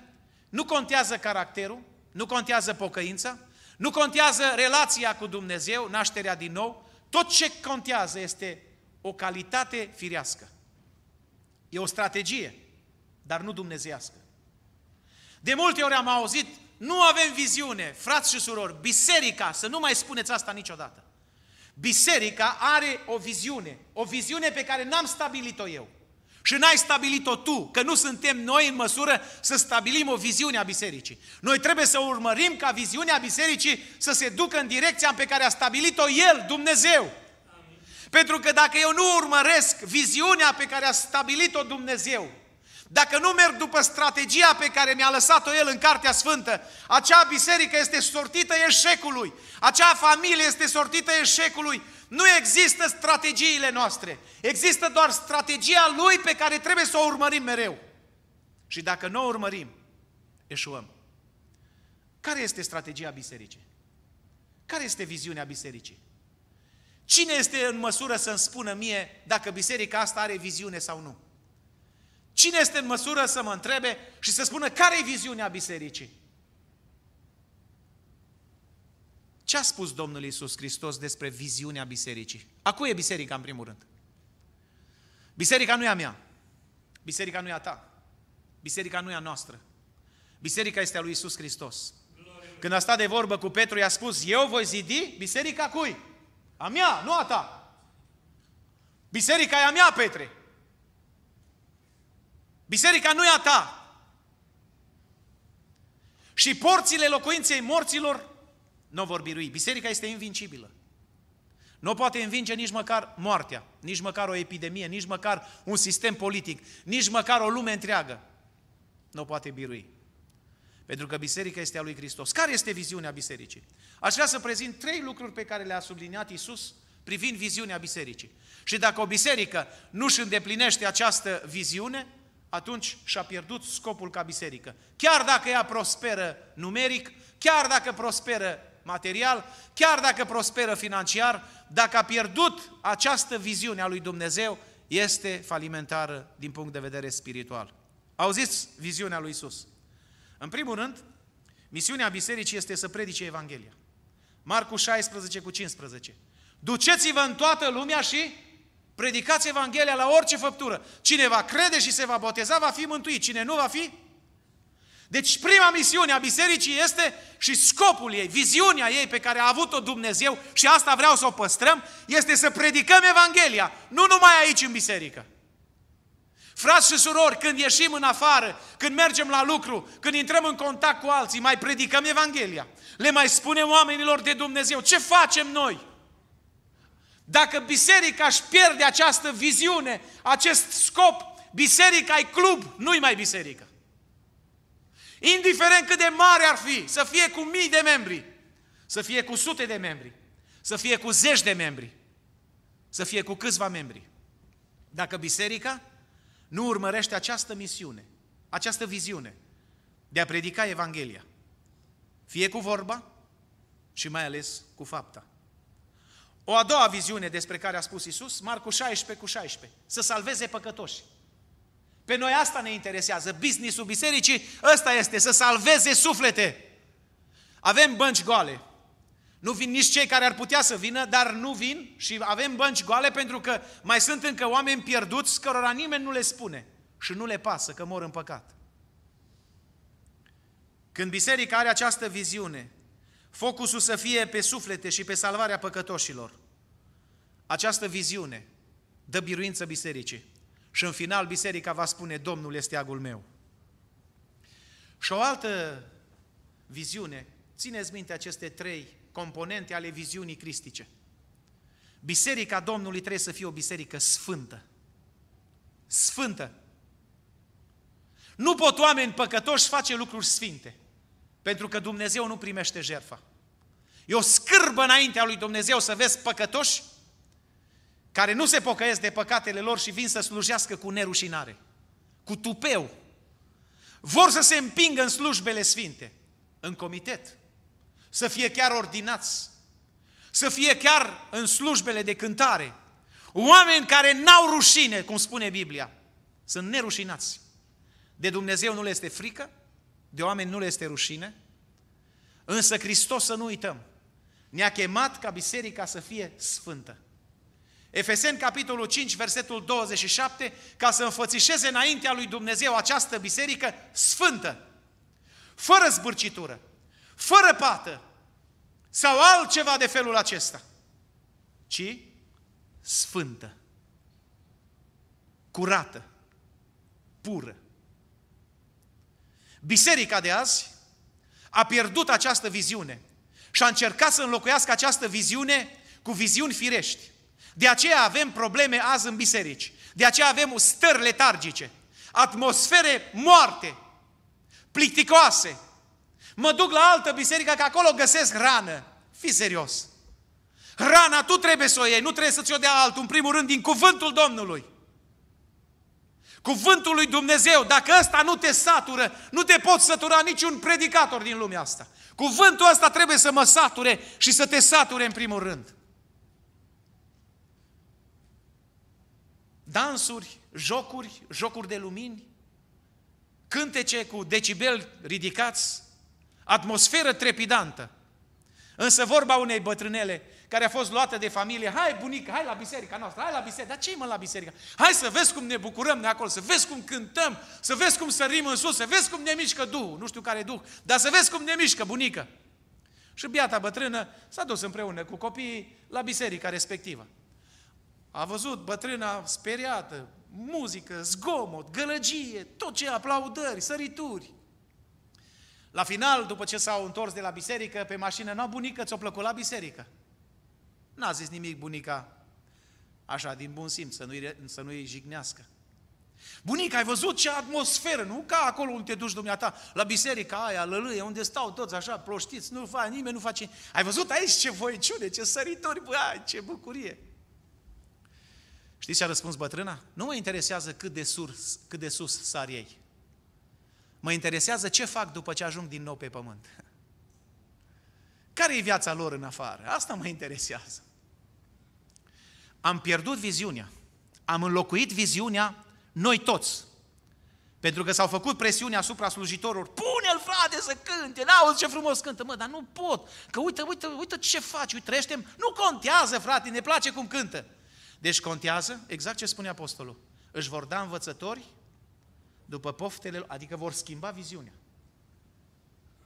nu contează caracterul, nu contează pocăința, nu contează relația cu Dumnezeu, nașterea din nou, tot ce contează este o calitate firească. E o strategie, dar nu dumnezeiască. De multe ori am auzit, nu avem viziune, frați și surori, biserica, să nu mai spuneți asta niciodată biserica are o viziune, o viziune pe care n-am stabilit-o eu. Și n-ai stabilit-o tu, că nu suntem noi în măsură să stabilim o viziune a bisericii. Noi trebuie să urmărim ca viziunea bisericii să se ducă în direcția pe care a stabilit-o El, Dumnezeu. Amin. Pentru că dacă eu nu urmăresc viziunea pe care a stabilit-o Dumnezeu, dacă nu merg după strategia pe care mi-a lăsat-o el în Cartea Sfântă, acea biserică este sortită eșecului, acea familie este sortită eșecului, nu există strategiile noastre, există doar strategia lui pe care trebuie să o urmărim mereu. Și dacă nu o urmărim, eșuăm. Care este strategia bisericii? Care este viziunea bisericii? Cine este în măsură să-mi spună mie dacă biserica asta are viziune sau nu? Cine este în măsură să mă întrebe și să spună care e viziunea bisericii? Ce a spus Domnul Isus Hristos despre viziunea bisericii? A cui e biserica, în primul rând? Biserica nu e a mea. Biserica nu e a ta. Biserica nu e a noastră. Biserica este a lui Isus Hristos. Când a stat de vorbă cu Petru, i-a spus, eu voi zidi biserica cui? A mea, nu a ta. Biserica e a mea, Petre. Biserica nu e a ta. Și porțile locuinței morților nu vor birui. Biserica este invincibilă. Nu poate învinge nici măcar moartea, nici măcar o epidemie, nici măcar un sistem politic, nici măcar o lume întreagă. Nu poate birui. Pentru că biserica este a lui Hristos. Care este viziunea bisericii? Aș vrea să prezint trei lucruri pe care le-a subliniat Isus privind viziunea bisericii. Și dacă o biserică nu își îndeplinește această viziune, atunci și-a pierdut scopul ca biserică. Chiar dacă ea prosperă numeric, chiar dacă prosperă material, chiar dacă prosperă financiar, dacă a pierdut această viziune a lui Dumnezeu, este falimentară din punct de vedere spiritual. Auziți viziunea lui Isus. În primul rând, misiunea bisericii este să predice Evanghelia. Marcu 16 cu 15. Duceți-vă în toată lumea și Predicați Evanghelia la orice făptură. Cine va crede și se va boteza, va fi mântuit. Cine nu, va fi? Deci prima misiune a bisericii este și scopul ei, viziunea ei pe care a avut-o Dumnezeu și asta vreau să o păstrăm, este să predicăm Evanghelia, nu numai aici în biserică. Frați și surori, când ieșim în afară, când mergem la lucru, când intrăm în contact cu alții, mai predicăm Evanghelia. Le mai spunem oamenilor de Dumnezeu ce facem noi. Dacă biserica își pierde această viziune, acest scop, biserica e club, nu-i mai biserică. Indiferent cât de mare ar fi, să fie cu mii de membri, să fie cu sute de membri, să fie cu zeci de membri, să fie cu câțiva membri. Dacă biserica nu urmărește această misiune, această viziune de a predica Evanghelia, fie cu vorba și mai ales cu fapta. O a doua viziune despre care a spus Isus, Marcu 16 cu 16, să salveze păcătoși. Pe noi asta ne interesează, businessul bisericii, ăsta este, să salveze suflete. Avem bănci goale. Nu vin nici cei care ar putea să vină, dar nu vin și avem bănci goale pentru că mai sunt încă oameni pierduți cărora nimeni nu le spune și nu le pasă că mor în păcat. Când biserica are această viziune, Focusul să fie pe suflete și pe salvarea păcătoșilor. Această viziune dă biruință bisericii. Și în final biserica va spune, Domnul este agul meu. Și o altă viziune, țineți minte aceste trei componente ale viziunii cristice. Biserica Domnului trebuie să fie o biserică sfântă. Sfântă. Nu pot oameni păcătoși face lucruri sfinte. Pentru că Dumnezeu nu primește jertfa. E o scârbă înaintea lui Dumnezeu să vezi păcătoși care nu se pocăiesc de păcatele lor și vin să slujească cu nerușinare, cu tupeu. Vor să se împingă în slujbele sfinte, în comitet, să fie chiar ordinați, să fie chiar în slujbele de cântare. Oameni care n-au rușine, cum spune Biblia, sunt nerușinați. De Dumnezeu nu le este frică, de oameni nu le este rușine, însă Hristos să nu uităm, ne-a chemat ca biserica să fie sfântă. Efesen capitolul 5, versetul 27, ca să înfățișeze înaintea lui Dumnezeu această biserică sfântă, fără zbârcitură, fără pată sau altceva de felul acesta, ci sfântă, curată, pură. Biserica de azi a pierdut această viziune și a încercat să înlocuiască această viziune cu viziuni firești. De aceea avem probleme azi în biserici. De aceea avem stări letargice, atmosfere moarte, plicticoase. Mă duc la altă biserică că acolo găsesc rană. Fii serios! Rana tu trebuie să o iei, nu trebuie să ți-o dea altul, în primul rând din cuvântul Domnului. Cuvântul lui Dumnezeu, dacă ăsta nu te satură, nu te poți sătura niciun predicator din lumea asta. Cuvântul ăsta trebuie să mă sature și să te sature în primul rând. Dansuri, jocuri, jocuri de lumini, cântece cu decibel ridicați, atmosferă trepidantă. Însă vorba unei bătrânele, care a fost luată de familie, hai bunică, hai la biserica noastră, hai la biserică, dar ce mă la biserica. Hai să vezi cum ne bucurăm de acolo, să vezi cum cântăm, să vezi cum sărim în sus, să vezi cum ne mișcă Duhul, nu știu care Duh, dar să vezi cum ne mișcă bunică. Și biata bătrână s-a dus împreună cu copiii la biserica respectivă. A văzut bătrâna speriată, muzică, zgomot, gălăgie, tot ce aplaudări, sărituri. La final, după ce s-au întors de la biserică, pe mașină, nu, bunică, ți-o plăcut la biserică. N-a zis nimic bunica, așa, din bun simț, să nu-i, să nu-i jignească. Bunica, ai văzut ce atmosferă, nu ca acolo unde te duci dumneata, la biserica aia, lălâie, unde stau toți așa, proștiți, nu fac nimeni, nu face Ai văzut aici ce voiciune, ce sărituri, bă, ai, ce bucurie. Știți ce a răspuns bătrâna? Nu mă interesează cât de, sus, cât de sus sar ei. Mă interesează ce fac după ce ajung din nou pe pământ. [laughs] Care e viața lor în afară? Asta mă interesează am pierdut viziunea, am înlocuit viziunea noi toți. Pentru că s-au făcut presiune asupra slujitorilor. Pune-l, frate, să cânte! n ce frumos cântă! Mă, dar nu pot! Că uite, uite, uite ce faci, uite, trăiește Nu contează, frate, ne place cum cântă! Deci contează exact ce spune apostolul. Își vor da învățători după poftele, adică vor schimba viziunea.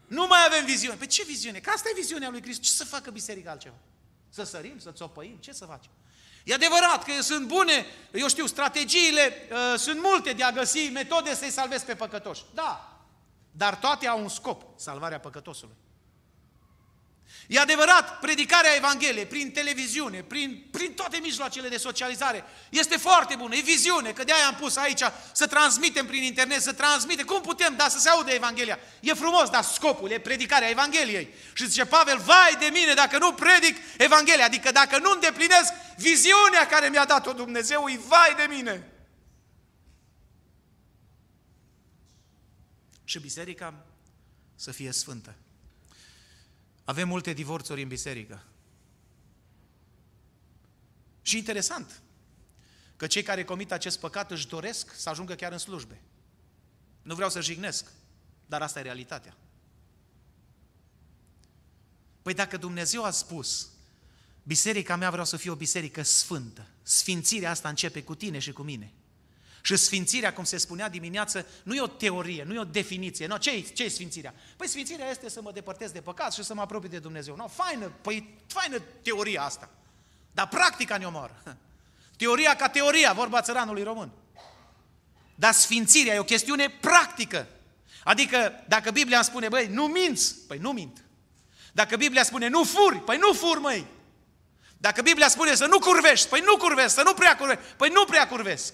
Nu mai avem viziune. Pe păi ce viziune? Că asta e viziunea lui Hristos. Ce să facă biserica altceva? Să sărim, să țopăim? Ce să facem? E adevărat că sunt bune, eu știu, strategiile uh, sunt multe de a găsi metode să-i salvezi pe păcătoși. Da, dar toate au un scop, salvarea păcătosului. E adevărat, predicarea Evangheliei prin televiziune, prin, prin toate mijloacele de socializare, este foarte bună, e viziune, că de-aia am pus aici să transmitem prin internet, să transmitem, cum putem, dar să se audă Evanghelia. E frumos, dar scopul e predicarea Evangheliei. Și zice Pavel, vai de mine dacă nu predic Evanghelia, adică dacă nu îndeplinesc viziunea care mi-a dat-o Dumnezeu, îi vai de mine. Și biserica să fie sfântă. Avem multe divorțuri în biserică. Și interesant că cei care comit acest păcat își doresc să ajungă chiar în slujbe. Nu vreau să jignesc, dar asta e realitatea. Păi dacă Dumnezeu a spus Biserica mea vreau să fie o biserică sfântă. Sfințirea asta începe cu tine și cu mine. Și sfințirea, cum se spunea dimineață, nu e o teorie, nu e o definiție. No, ce, ce e sfințirea? Păi sfințirea este să mă depărtez de păcat și să mă apropii de Dumnezeu. No, faină, păi, faină teoria asta. Dar practica ne omoară. [laughs] Teoria ca teoria, vorba țăranului român. Dar sfințirea e o chestiune practică. Adică, dacă Biblia îmi spune, băi, nu minți, păi nu mint. Dacă Biblia spune, nu furi, păi nu fur, măi. Dacă Biblia spune să nu curvești, păi nu curvesc, să nu prea curvesc, păi nu prea curvesc.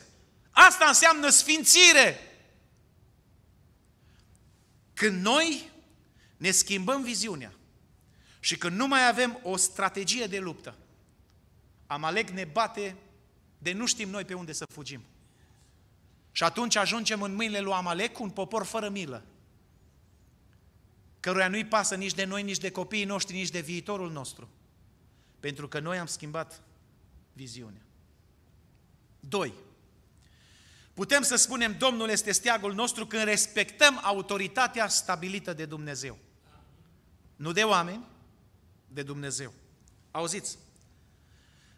Asta înseamnă sfințire. Când noi ne schimbăm viziunea și când nu mai avem o strategie de luptă, Amalek ne bate de nu știm noi pe unde să fugim. Și atunci ajungem în mâinile lui Amalek, un popor fără milă, căruia nu-i pasă nici de noi, nici de copiii noștri, nici de viitorul nostru. Pentru că noi am schimbat viziunea. 2. Putem să spunem Domnul este steagul nostru când respectăm autoritatea stabilită de Dumnezeu. Nu de oameni, de Dumnezeu. Auziți?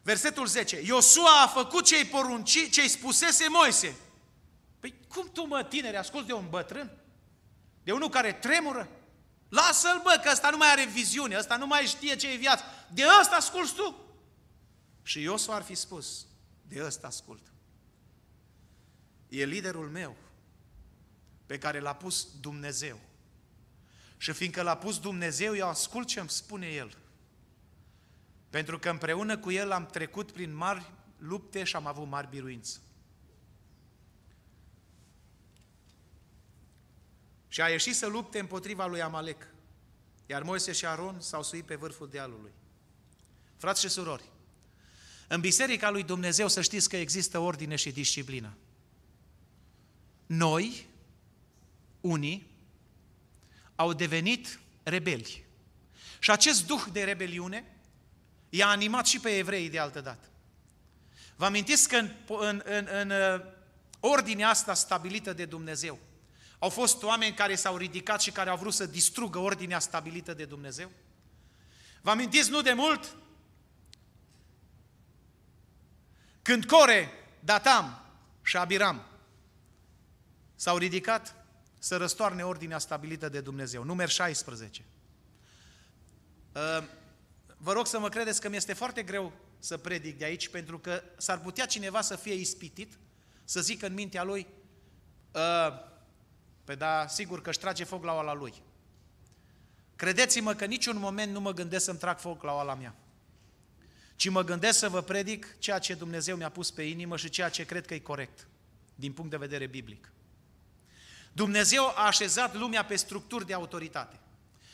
Versetul 10. Iosua a făcut ce-i porunci, ce-i spusese Moise. Păi cum tu, mă, tinere, ascult de un bătrân? De unul care tremură? Lasă-l, bă, că ăsta nu mai are viziune, ăsta nu mai știe ce e viață. De ăsta asculți tu? Și Iosua ar fi spus, de ăsta ascult. E liderul meu pe care l-a pus Dumnezeu. Și fiindcă l-a pus Dumnezeu, eu ascult ce îmi spune El. Pentru că împreună cu El am trecut prin mari lupte și am avut mari biruințe. Și a ieșit să lupte împotriva lui Amalek. Iar Moise și Aron s-au suit pe vârful dealului. Frați și surori, în Biserica lui Dumnezeu să știți că există ordine și disciplină. Noi, unii, au devenit rebeli. Și acest duh de rebeliune i-a animat și pe evrei de altă dată. Vă amintiți că în, în, în, în uh, ordinea asta stabilită de Dumnezeu au fost oameni care s-au ridicat și care au vrut să distrugă ordinea stabilită de Dumnezeu? Vă amintiți nu de mult Când Core, Datam și Abiram s-au ridicat să răstoarne ordinea stabilită de Dumnezeu. Număr 16. Ă, vă rog să mă credeți că mi este foarte greu să predic de aici, pentru că s-ar putea cineva să fie ispitit, să zică în mintea lui, ă, pe da, sigur că își trage foc la oala lui. Credeți-mă că niciun moment nu mă gândesc să-mi trag foc la oala mea ci mă gândesc să vă predic ceea ce Dumnezeu mi-a pus pe inimă și ceea ce cred că e corect, din punct de vedere biblic. Dumnezeu a așezat lumea pe structuri de autoritate.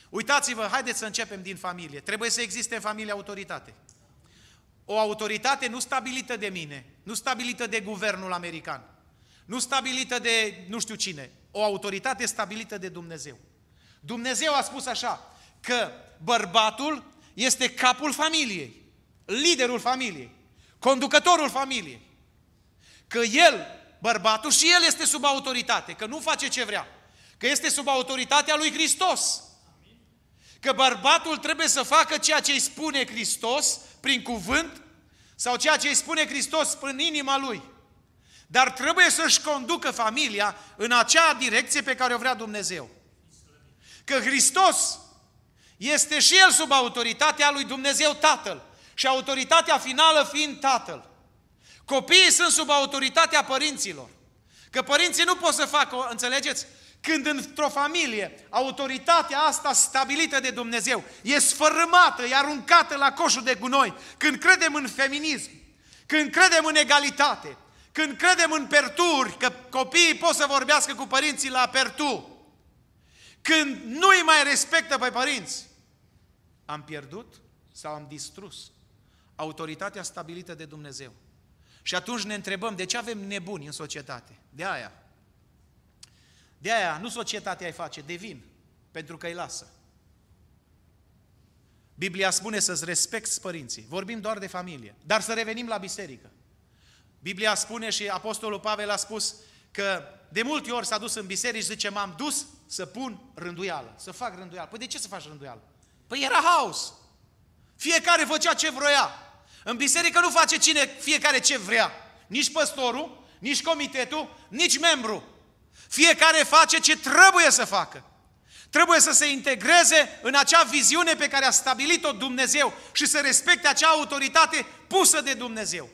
Uitați-vă, haideți să începem din familie. Trebuie să existe în familie autoritate. O autoritate nu stabilită de mine, nu stabilită de guvernul american, nu stabilită de nu știu cine, o autoritate stabilită de Dumnezeu. Dumnezeu a spus așa, că bărbatul este capul familiei liderul familiei, conducătorul familiei. Că el, bărbatul, și el este sub autoritate, că nu face ce vrea. Că este sub autoritatea lui Hristos. Că bărbatul trebuie să facă ceea ce îi spune Hristos prin cuvânt sau ceea ce îi spune Hristos prin inima lui. Dar trebuie să-și conducă familia în acea direcție pe care o vrea Dumnezeu. Că Hristos este și El sub autoritatea lui Dumnezeu Tatăl și autoritatea finală fiind tatăl. Copiii sunt sub autoritatea părinților. Că părinții nu pot să facă, înțelegeți? Când într-o familie autoritatea asta stabilită de Dumnezeu e sfărâmată, e aruncată la coșul de gunoi, când credem în feminism, când credem în egalitate, când credem în perturi, că copiii pot să vorbească cu părinții la pertu, când nu îi mai respectă pe părinți, am pierdut sau am distrus autoritatea stabilită de Dumnezeu. Și atunci ne întrebăm, de ce avem nebuni în societate? De aia. De aia, nu societatea îi face, devin, pentru că îi lasă. Biblia spune să-ți respecti părinții. Vorbim doar de familie. Dar să revenim la biserică. Biblia spune și Apostolul Pavel a spus că de multe ori s-a dus în biserică și zice, m-am dus să pun rânduială, să fac rânduială. Păi de ce să faci rânduială? Păi era haos. Fiecare făcea ce vroia. În biserică nu face cine, fiecare ce vrea. Nici păstorul, nici comitetul, nici membru. Fiecare face ce trebuie să facă. Trebuie să se integreze în acea viziune pe care a stabilit-o Dumnezeu și să respecte acea autoritate pusă de Dumnezeu.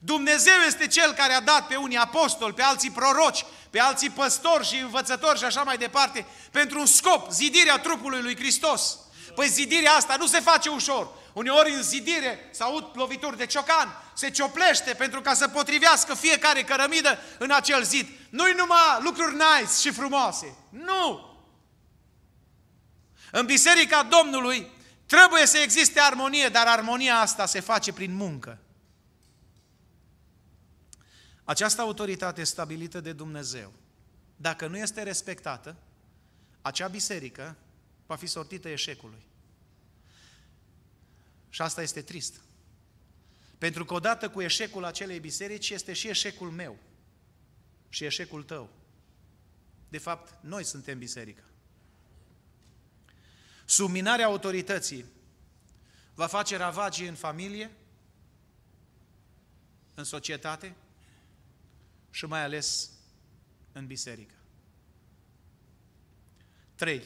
Dumnezeu este Cel care a dat pe unii apostoli, pe alții proroci, pe alții păstori și învățători și așa mai departe, pentru un scop, zidirea trupului lui Hristos. Păi zidirea asta nu se face ușor. Uneori în zidire se aud lovituri de ciocan, se cioplește pentru ca să potrivească fiecare cărămidă în acel zid. Nu-i numai lucruri nice și frumoase. Nu! În Biserica Domnului trebuie să existe armonie, dar armonia asta se face prin muncă. Această autoritate stabilită de Dumnezeu, dacă nu este respectată, acea biserică va fi sortită eșecului. Și asta este trist. Pentru că odată cu eșecul acelei biserici este și eșecul meu și eșecul tău. De fapt, noi suntem biserica. Subminarea autorității va face ravagii în familie, în societate și mai ales în biserică. 3.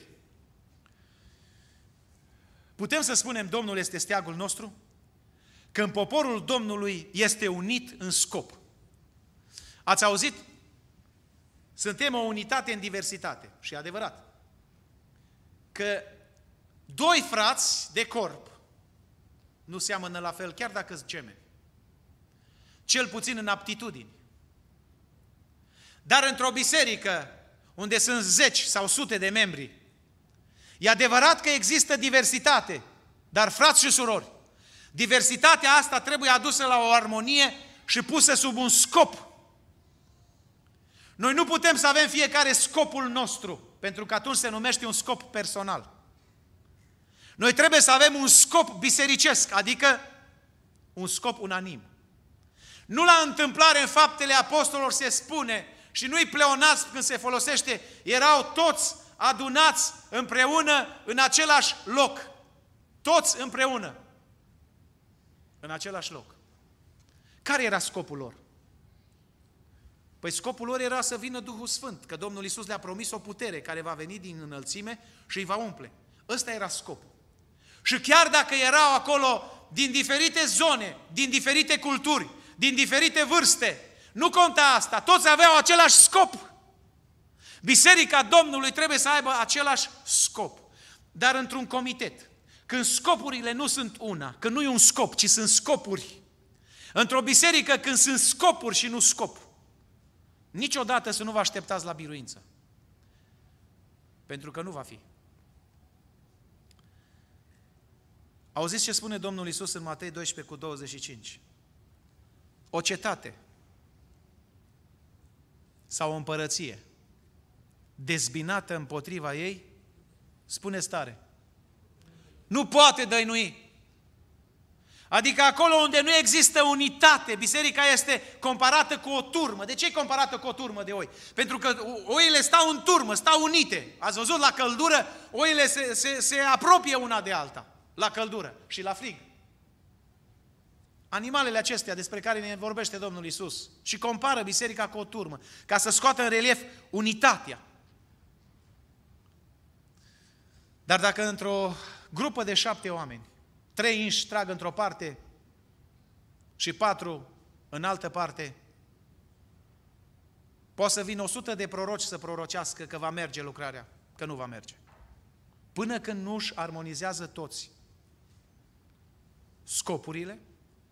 Putem să spunem Domnul este steagul nostru? Când poporul Domnului este unit în scop. Ați auzit? Suntem o unitate în diversitate. Și adevărat. Că doi frați de corp nu seamănă la fel, chiar dacă sunt geme. Cel puțin în aptitudini. Dar într-o biserică unde sunt zeci sau sute de membri, E adevărat că există diversitate, dar frați și surori, diversitatea asta trebuie adusă la o armonie și pusă sub un scop. Noi nu putem să avem fiecare scopul nostru, pentru că atunci se numește un scop personal. Noi trebuie să avem un scop bisericesc, adică un scop unanim. Nu la întâmplare în faptele apostolilor se spune, și nu-i pleonați când se folosește, erau toți adunați împreună în același loc. Toți împreună. În același loc. Care era scopul lor? Păi scopul lor era să vină Duhul Sfânt, că Domnul Isus le-a promis o putere care va veni din înălțime și îi va umple. Ăsta era scopul. Și chiar dacă erau acolo din diferite zone, din diferite culturi, din diferite vârste, nu conta asta, toți aveau același scop. Biserica Domnului trebuie să aibă același scop, dar într-un comitet. Când scopurile nu sunt una, când nu e un scop, ci sunt scopuri. Într-o biserică când sunt scopuri și nu scop. Niciodată să nu vă așteptați la biruință. Pentru că nu va fi. Auziți ce spune Domnul Isus în Matei 12 cu 25? O cetate sau o împărăție dezbinată împotriva ei, spune stare. Nu poate dăinui. Adică acolo unde nu există unitate, biserica este comparată cu o turmă. De ce e comparată cu o turmă de oi? Pentru că oile stau în turmă, stau unite. Ați văzut, la căldură, oile se, se, se apropie una de alta. La căldură și la frig. Animalele acestea despre care ne vorbește Domnul Isus și compară biserica cu o turmă, ca să scoată în relief unitatea. Dar dacă într-o grupă de șapte oameni, trei inși trag într-o parte și patru în altă parte, poate să vină o sută de proroci să prorocească că va merge lucrarea, că nu va merge. Până când nu își armonizează toți scopurile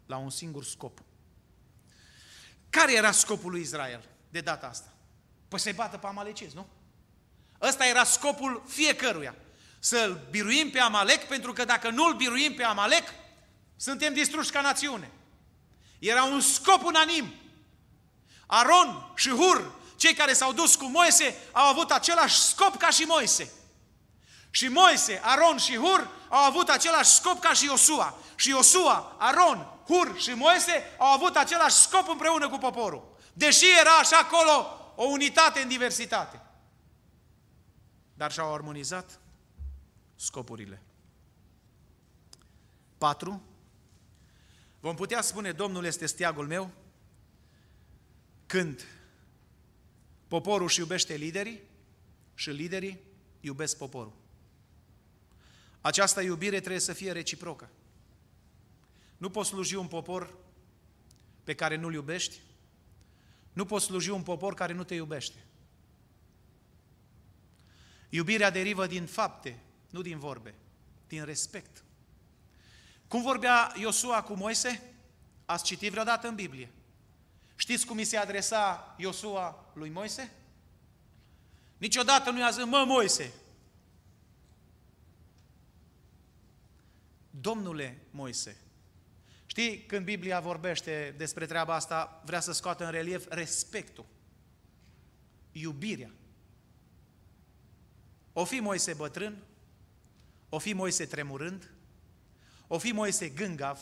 la un singur scop. Care era scopul lui Israel de data asta? Păi să-i bată pe amaleciți, nu? Ăsta era scopul fiecăruia să-l biruim pe Amalek, pentru că dacă nu-l biruim pe Amalek, suntem distruși ca națiune. Era un scop unanim. Aron și Hur, cei care s-au dus cu Moise, au avut același scop ca și Moise. Și Moise, Aron și Hur au avut același scop ca și Iosua. Și Iosua, Aron, Hur și Moise au avut același scop împreună cu poporul. Deși era așa acolo o unitate în diversitate. Dar și-au armonizat scopurile. 4. Vom putea spune, Domnul este steagul meu, când poporul își iubește liderii și liderii iubesc poporul. Această iubire trebuie să fie reciprocă. Nu poți sluji un popor pe care nu-l iubești, nu poți sluji un popor care nu te iubește. Iubirea derivă din fapte, nu din vorbe, din respect. Cum vorbea Iosua cu Moise? Ați citit vreodată în Biblie. Știți cum i se adresa Iosua lui Moise? Niciodată nu i-a zis, mă, Moise! Domnule Moise, știi, când Biblia vorbește despre treaba asta, vrea să scoată în relief respectul, iubirea. O fi Moise bătrân, o fi Moise tremurând, o fi Moise gângav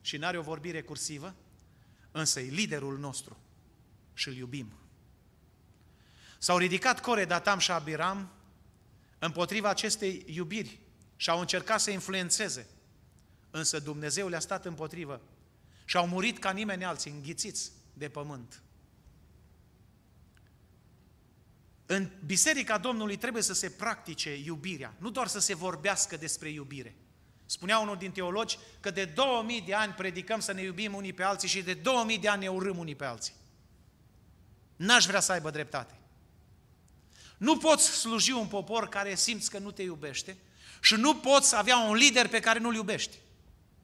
și n-are o vorbire cursivă, însă e liderul nostru și îl iubim. S-au ridicat Core, Datam și Abiram împotriva acestei iubiri și au încercat să influențeze. Însă Dumnezeu le-a stat împotrivă și au murit ca nimeni alții, înghițiți de pământ. În Biserica Domnului trebuie să se practice iubirea, nu doar să se vorbească despre iubire. Spunea unul din teologi că de 2000 de ani predicăm să ne iubim unii pe alții și de 2000 de ani ne urâm unii pe alții. N-aș vrea să aibă dreptate. Nu poți sluji un popor care simți că nu te iubește și nu poți avea un lider pe care nu-l iubești.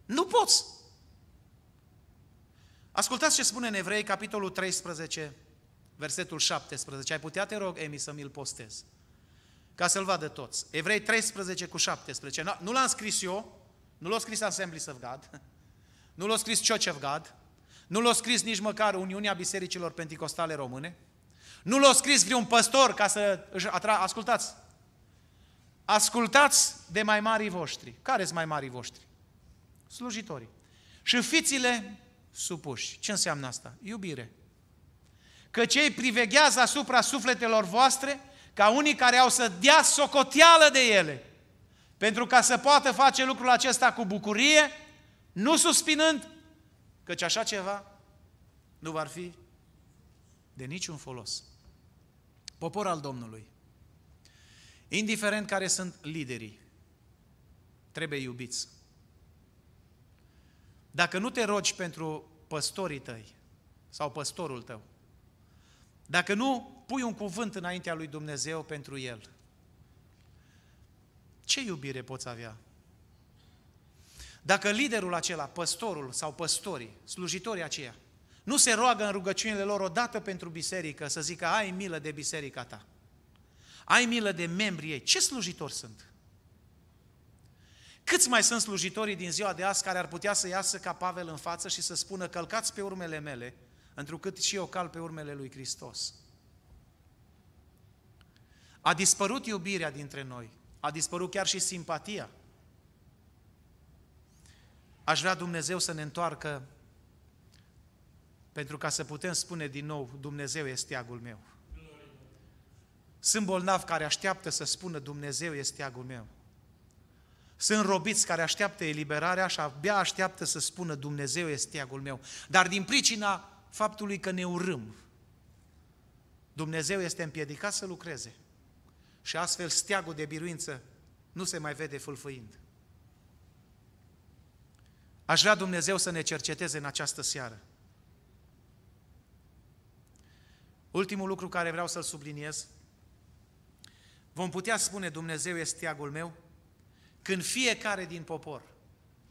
Nu poți! Ascultați ce spune în Evrei, capitolul 13, versetul 17. Ai putea, te rog, Emi, să mi-l postez. Ca să-l vadă toți. Evrei 13 cu 17. Nu l-am scris eu, nu l-a scris Assemblies of God, nu l-a scris Church of God, nu l-a scris nici măcar Uniunea Bisericilor Pentecostale Române, nu l-a scris vreun păstor ca să își atra... Ascultați! Ascultați de mai marii voștri. care sunt mai marii voștri? Slujitorii. Și fițile supuși. Ce înseamnă asta? Iubire că cei priveghează asupra sufletelor voastre, ca unii care au să dea socoteală de ele, pentru ca să poată face lucrul acesta cu bucurie, nu suspinând, căci așa ceva nu va fi de niciun folos. Popor al Domnului, indiferent care sunt liderii, trebuie iubiți. Dacă nu te rogi pentru păstorii tăi sau păstorul tău, dacă nu, pui un cuvânt înaintea lui Dumnezeu pentru el. Ce iubire poți avea? Dacă liderul acela, păstorul sau păstorii, slujitorii aceia, nu se roagă în rugăciunile lor odată pentru biserică, să zică, ai milă de biserica ta, ai milă de membrii ei, ce slujitori sunt? Câți mai sunt slujitorii din ziua de azi care ar putea să iasă ca Pavel în față și să spună, călcați pe urmele mele, întrucât și eu cal pe urmele lui Hristos. A dispărut iubirea dintre noi, a dispărut chiar și simpatia. Aș vrea Dumnezeu să ne întoarcă pentru ca să putem spune din nou, Dumnezeu este steagul meu. Sunt bolnavi care așteaptă să spună Dumnezeu este steagul meu. Sunt robiți care așteaptă eliberarea și abia așteaptă să spună Dumnezeu este steagul meu. Dar din pricina faptului că ne urâm. Dumnezeu este împiedicat să lucreze și astfel steagul de biruință nu se mai vede fâlfâind. Aș vrea Dumnezeu să ne cerceteze în această seară. Ultimul lucru care vreau să-l subliniez, vom putea spune Dumnezeu este steagul meu când fiecare din popor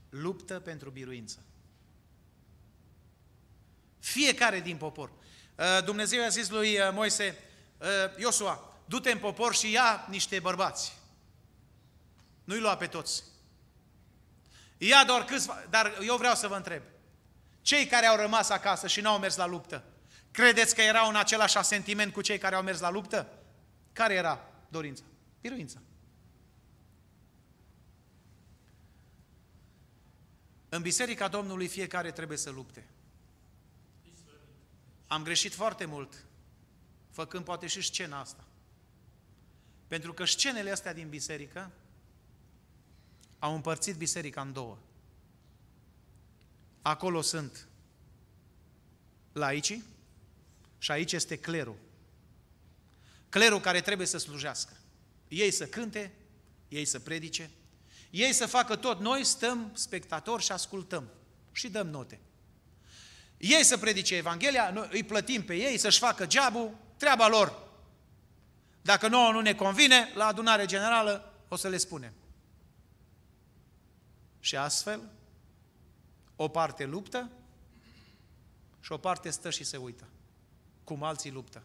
luptă pentru biruință. Fiecare din popor. Uh, Dumnezeu i-a zis lui uh, Moise, uh, Iosua, du-te în popor și ia niște bărbați. Nu-i lua pe toți. Ia doar câțiva, dar eu vreau să vă întreb. Cei care au rămas acasă și n-au mers la luptă, credeți că erau în același asentiment cu cei care au mers la luptă? Care era dorința? Biruința. În biserica Domnului fiecare trebuie să lupte. Am greșit foarte mult, făcând poate și scena asta. Pentru că scenele astea din biserică au împărțit biserica în două. Acolo sunt laicii și aici este clerul. Clerul care trebuie să slujească. Ei să cânte, ei să predice, ei să facă tot. Noi stăm spectatori și ascultăm și dăm note. Ei să predice Evanghelia, noi îi plătim pe ei să-și facă geabul, treaba lor. Dacă nouă nu ne convine, la adunare generală o să le spunem. Și astfel, o parte luptă și o parte stă și se uită. Cum alții luptă.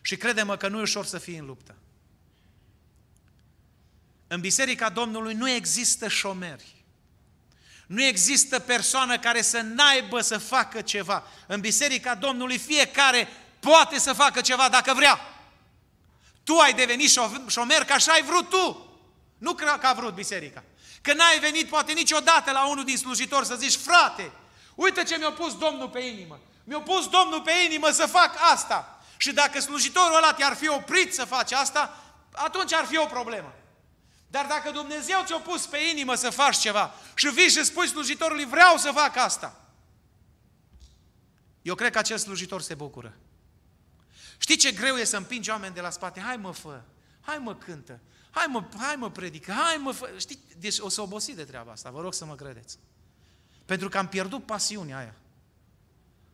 Și credem că nu e ușor să fii în luptă. În Biserica Domnului nu există șomeri. Nu există persoană care să naibă să facă ceva. În Biserica Domnului fiecare poate să facă ceva dacă vrea. Tu ai devenit șomer ca așa ai vrut tu. Nu că a vrut biserica. Că n-ai venit poate niciodată la unul din slujitori să zici, frate, uite ce mi-a pus Domnul pe inimă. Mi-a pus Domnul pe inimă să fac asta. Și dacă slujitorul ăla te-ar fi oprit să faci asta, atunci ar fi o problemă. Dar dacă Dumnezeu ți-a pus pe inimă să faci ceva și vii și spui slujitorului, vreau să fac asta, eu cred că acel slujitor se bucură. Știi ce greu e să împingi oameni de la spate? Hai mă fă, hai mă cântă, hai mă, hai mă predică, hai mă fă. Știi, deci o să obosi de treaba asta, vă rog să mă credeți. Pentru că am pierdut pasiunea aia.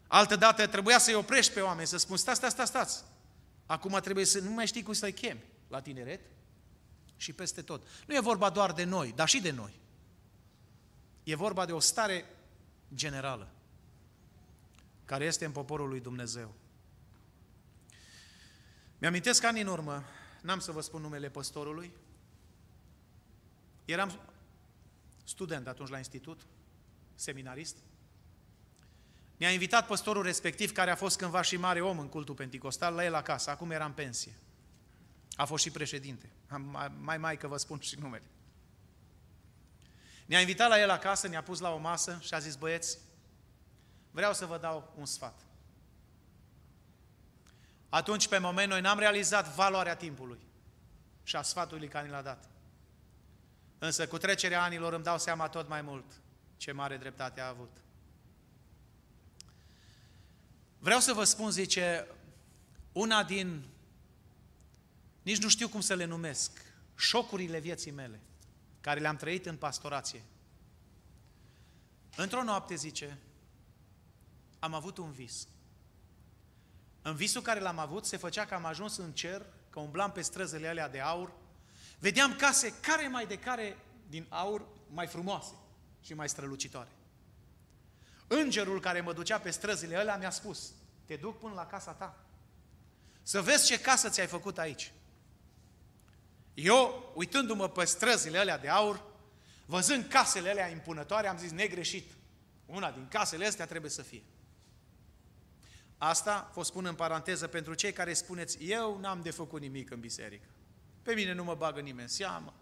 Altădată trebuia să-i oprești pe oameni, să spun, stați, stați, stați, stați. Acum trebuie să nu mai știi cum să-i chemi la tineret, și peste tot. Nu e vorba doar de noi, dar și de noi. E vorba de o stare generală care este în poporul lui Dumnezeu. Mi-amintesc ani în urmă, n-am să vă spun numele păstorului, eram student atunci la institut, seminarist, ne-a invitat păstorul respectiv, care a fost cândva și mare om în cultul penticostal, la el acasă, acum era în pensie. A fost și președinte. Mai mai că vă spun și numele. Ne-a invitat la el acasă, ne-a pus la o masă și a zis, băieți, vreau să vă dau un sfat. Atunci, pe moment, noi n-am realizat valoarea timpului și a sfatului care ni l-a dat. Însă, cu trecerea anilor, îmi dau seama tot mai mult ce mare dreptate a avut. Vreau să vă spun, zice, una din nici nu știu cum să le numesc, șocurile vieții mele, care le-am trăit în pastorație. Într-o noapte, zice, am avut un vis. În visul care l-am avut se făcea că am ajuns în cer, că umblam pe străzele alea de aur, vedeam case care mai de care din aur mai frumoase și mai strălucitoare. Îngerul care mă ducea pe străzile alea mi-a spus, te duc până la casa ta, să vezi ce casă ți-ai făcut aici. Eu, uitându-mă pe străzile alea de aur, văzând casele alea impunătoare, am zis, negreșit, una din casele astea trebuie să fie. Asta vă spun în paranteză pentru cei care spuneți, eu n-am de făcut nimic în biserică. Pe mine nu mă bagă nimeni în seamă.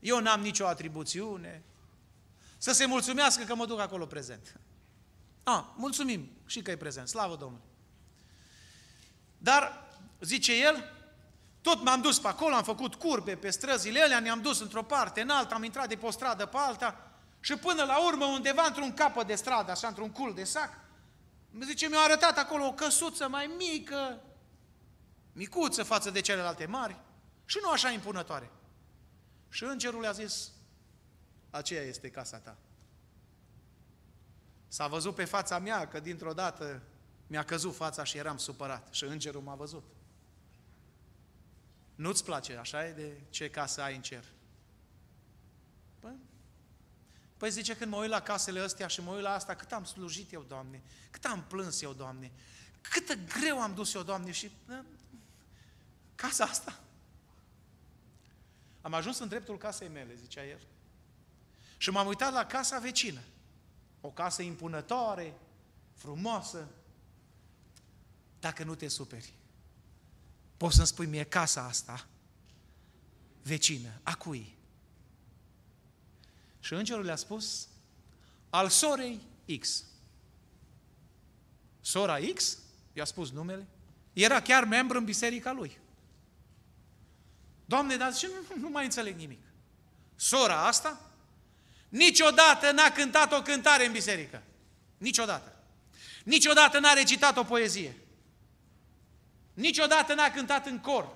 Eu n-am nicio atribuțiune. Să se mulțumească că mă duc acolo prezent. A, mulțumim și că e prezent, slavă Domnului. Dar, zice el, tot m-am dus pe acolo, am făcut curbe pe străzile alea, ne-am dus într-o parte în alta, am intrat de pe o stradă pe alta și până la urmă undeva într-un capăt de stradă, așa, într-un cul de sac, mi zice, mi-a arătat acolo o căsuță mai mică, micuță față de celelalte mari și nu așa impunătoare. Și îngerul le-a zis, aceea este casa ta. S-a văzut pe fața mea că dintr-o dată mi-a căzut fața și eram supărat. Și îngerul m-a văzut. Nu-ți place, așa e de ce casă ai în cer. Păi, păi zice, când mă uit la casele astea și mă uit la asta, cât am slujit eu, Doamne, cât am plâns eu, Doamne, cât greu am dus eu, Doamne, și da, casa asta. Am ajuns în dreptul casei mele, zicea el. Și m-am uitat la casa vecină. O casă impunătoare, frumoasă. Dacă nu te superi, Poți să-mi spui mie casa asta, vecină, a cui? Și îngerul le-a spus, al sorei X. Sora X, i-a spus numele, era chiar membru în biserica lui. Doamne, dar și nu, nu mai înțeleg nimic. Sora asta niciodată n-a cântat o cântare în biserică. Niciodată. Niciodată n-a recitat o poezie. Niciodată n-a cântat în cor.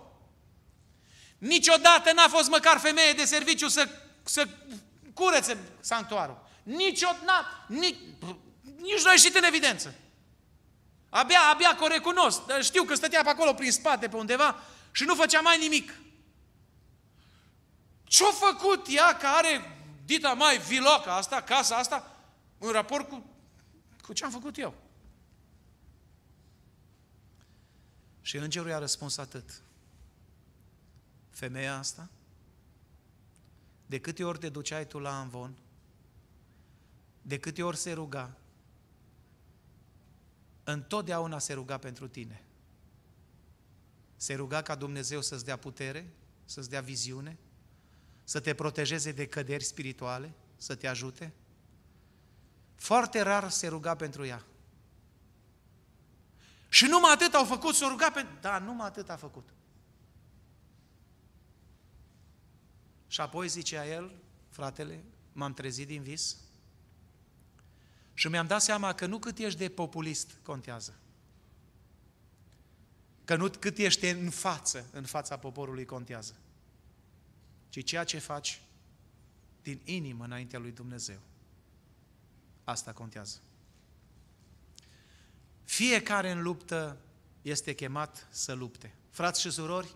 Niciodată n-a fost măcar femeie de serviciu să, să curețe sanctuarul. Niciodată, nici, nici nu a ieșit în evidență. Abia, abia că o recunosc. Știu că stătea pe acolo prin spate, pe undeva și nu făcea mai nimic. Ce-a făcut ea care dita mai viloca asta, casa asta, în raport cu, cu ce am făcut eu? Și îngerul i-a răspuns atât. Femeia asta, de câte ori te duceai tu la Anvon, de câte ori se ruga, întotdeauna se ruga pentru tine. Se ruga ca Dumnezeu să-ți dea putere, să-ți dea viziune, să te protejeze de căderi spirituale, să te ajute. Foarte rar se ruga pentru ea. Și numai atât au făcut, s-au rugat pentru... Da, numai atât a făcut. Și apoi zicea el, fratele, m-am trezit din vis și mi-am dat seama că nu cât ești de populist contează, că nu cât ești în față, în fața poporului contează, ci ceea ce faci din inimă înaintea lui Dumnezeu. Asta contează. Fiecare în luptă este chemat să lupte. Frați și surori,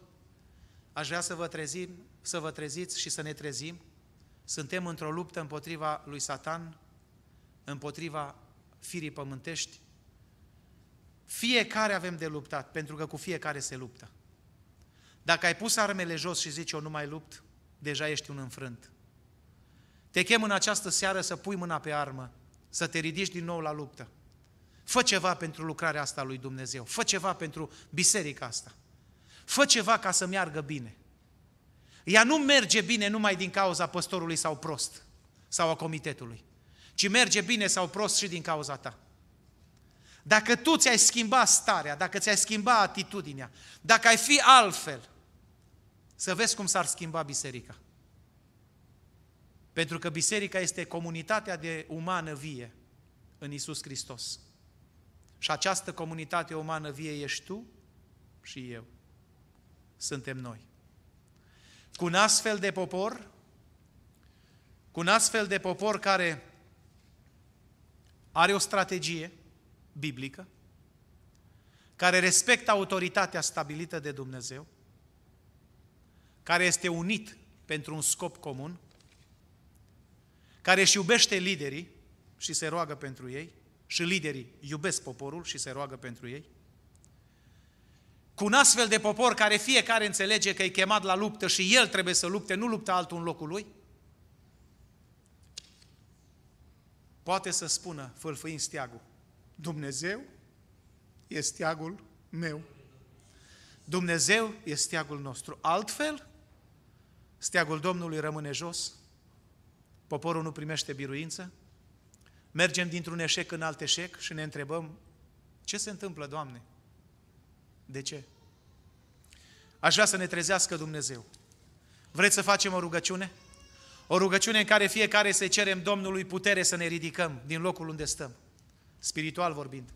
aș vrea să vă trezim, să vă treziți și să ne trezim. Suntem într-o luptă împotriva lui Satan, împotriva firii pământești. Fiecare avem de luptat, pentru că cu fiecare se luptă. Dacă ai pus armele jos și zici eu nu mai lupt, deja ești un înfrânt. Te chem în această seară să pui mâna pe armă, să te ridici din nou la luptă. Fă ceva pentru lucrarea asta lui Dumnezeu. Fă ceva pentru biserica asta. Fă ceva ca să meargă bine. Ea nu merge bine numai din cauza păstorului sau prost, sau a comitetului, ci merge bine sau prost și din cauza ta. Dacă tu ți-ai schimba starea, dacă ți-ai schimba atitudinea, dacă ai fi altfel, să vezi cum s-ar schimba biserica. Pentru că biserica este comunitatea de umană vie în Isus Hristos. Și această comunitate umană vie ești tu și eu. Suntem noi. Cu un astfel de popor, cu un astfel de popor care are o strategie biblică, care respectă autoritatea stabilită de Dumnezeu, care este unit pentru un scop comun, care își iubește liderii și se roagă pentru ei, și liderii iubesc poporul și se roagă pentru ei? Cu un astfel de popor care fiecare înțelege că e chemat la luptă și el trebuie să lupte, nu luptă altul în locul lui? Poate să spună, fâlfâind steagul, Dumnezeu e steagul meu. Dumnezeu e steagul nostru. Altfel, steagul Domnului rămâne jos, poporul nu primește biruință, mergem dintr-un eșec în alt eșec și ne întrebăm, ce se întâmplă, Doamne? De ce? Aș vrea să ne trezească Dumnezeu. Vreți să facem o rugăciune? O rugăciune în care fiecare să cerem Domnului putere să ne ridicăm din locul unde stăm, spiritual vorbind.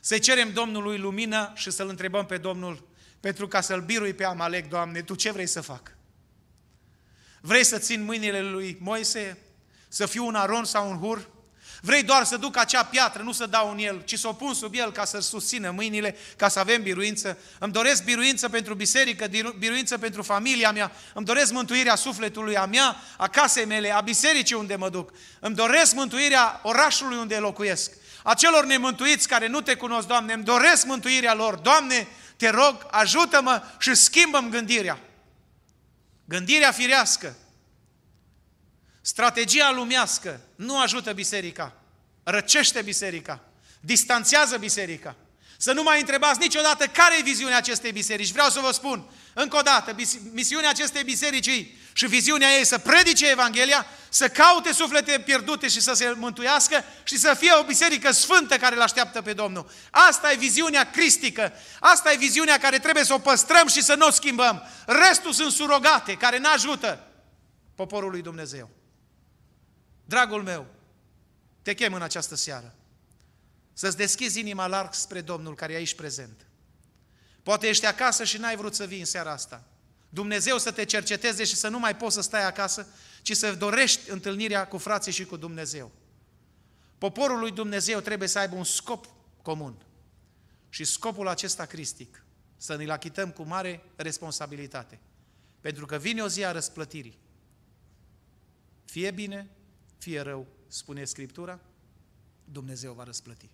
Să cerem Domnului lumină și să-L întrebăm pe Domnul, pentru ca să-L birui pe Amalek, Doamne, Tu ce vrei să fac? Vrei să țin mâinile lui Moise? Să fiu un aron sau un hur? Vrei doar să duc acea piatră, nu să dau în el, ci să o pun sub el ca să-l susțină mâinile, ca să avem biruință. Îmi doresc biruință pentru biserică, biruință pentru familia mea, îmi doresc mântuirea sufletului a mea, a casei mele, a bisericii unde mă duc. Îmi doresc mântuirea orașului unde locuiesc. Acelor nemântuiți care nu te cunosc, Doamne, îmi doresc mântuirea lor. Doamne, te rog, ajută-mă și schimbăm gândirea. Gândirea firească, Strategia lumească nu ajută biserica, răcește biserica, distanțează biserica. Să nu mai întrebați niciodată care e viziunea acestei biserici. Vreau să vă spun, încă o dată, misiunea acestei biserici și viziunea ei să predice Evanghelia, să caute suflete pierdute și să se mântuiască și să fie o biserică sfântă care îl așteaptă pe Domnul. Asta e viziunea cristică, asta e viziunea care trebuie să o păstrăm și să nu o schimbăm. Restul sunt surogate care nu ajută poporul lui Dumnezeu. Dragul meu, te chem în această seară să-ți deschizi inima larg spre Domnul care e aici prezent. Poate ești acasă și n-ai vrut să vii în seara asta. Dumnezeu să te cerceteze și să nu mai poți să stai acasă, ci să dorești întâlnirea cu frații și cu Dumnezeu. Poporul lui Dumnezeu trebuie să aibă un scop comun. Și scopul acesta cristic, să ne-l achităm cu mare responsabilitate. Pentru că vine o zi a răsplătirii. Fie bine, fie rău, spune Scriptura, Dumnezeu va răsplăti.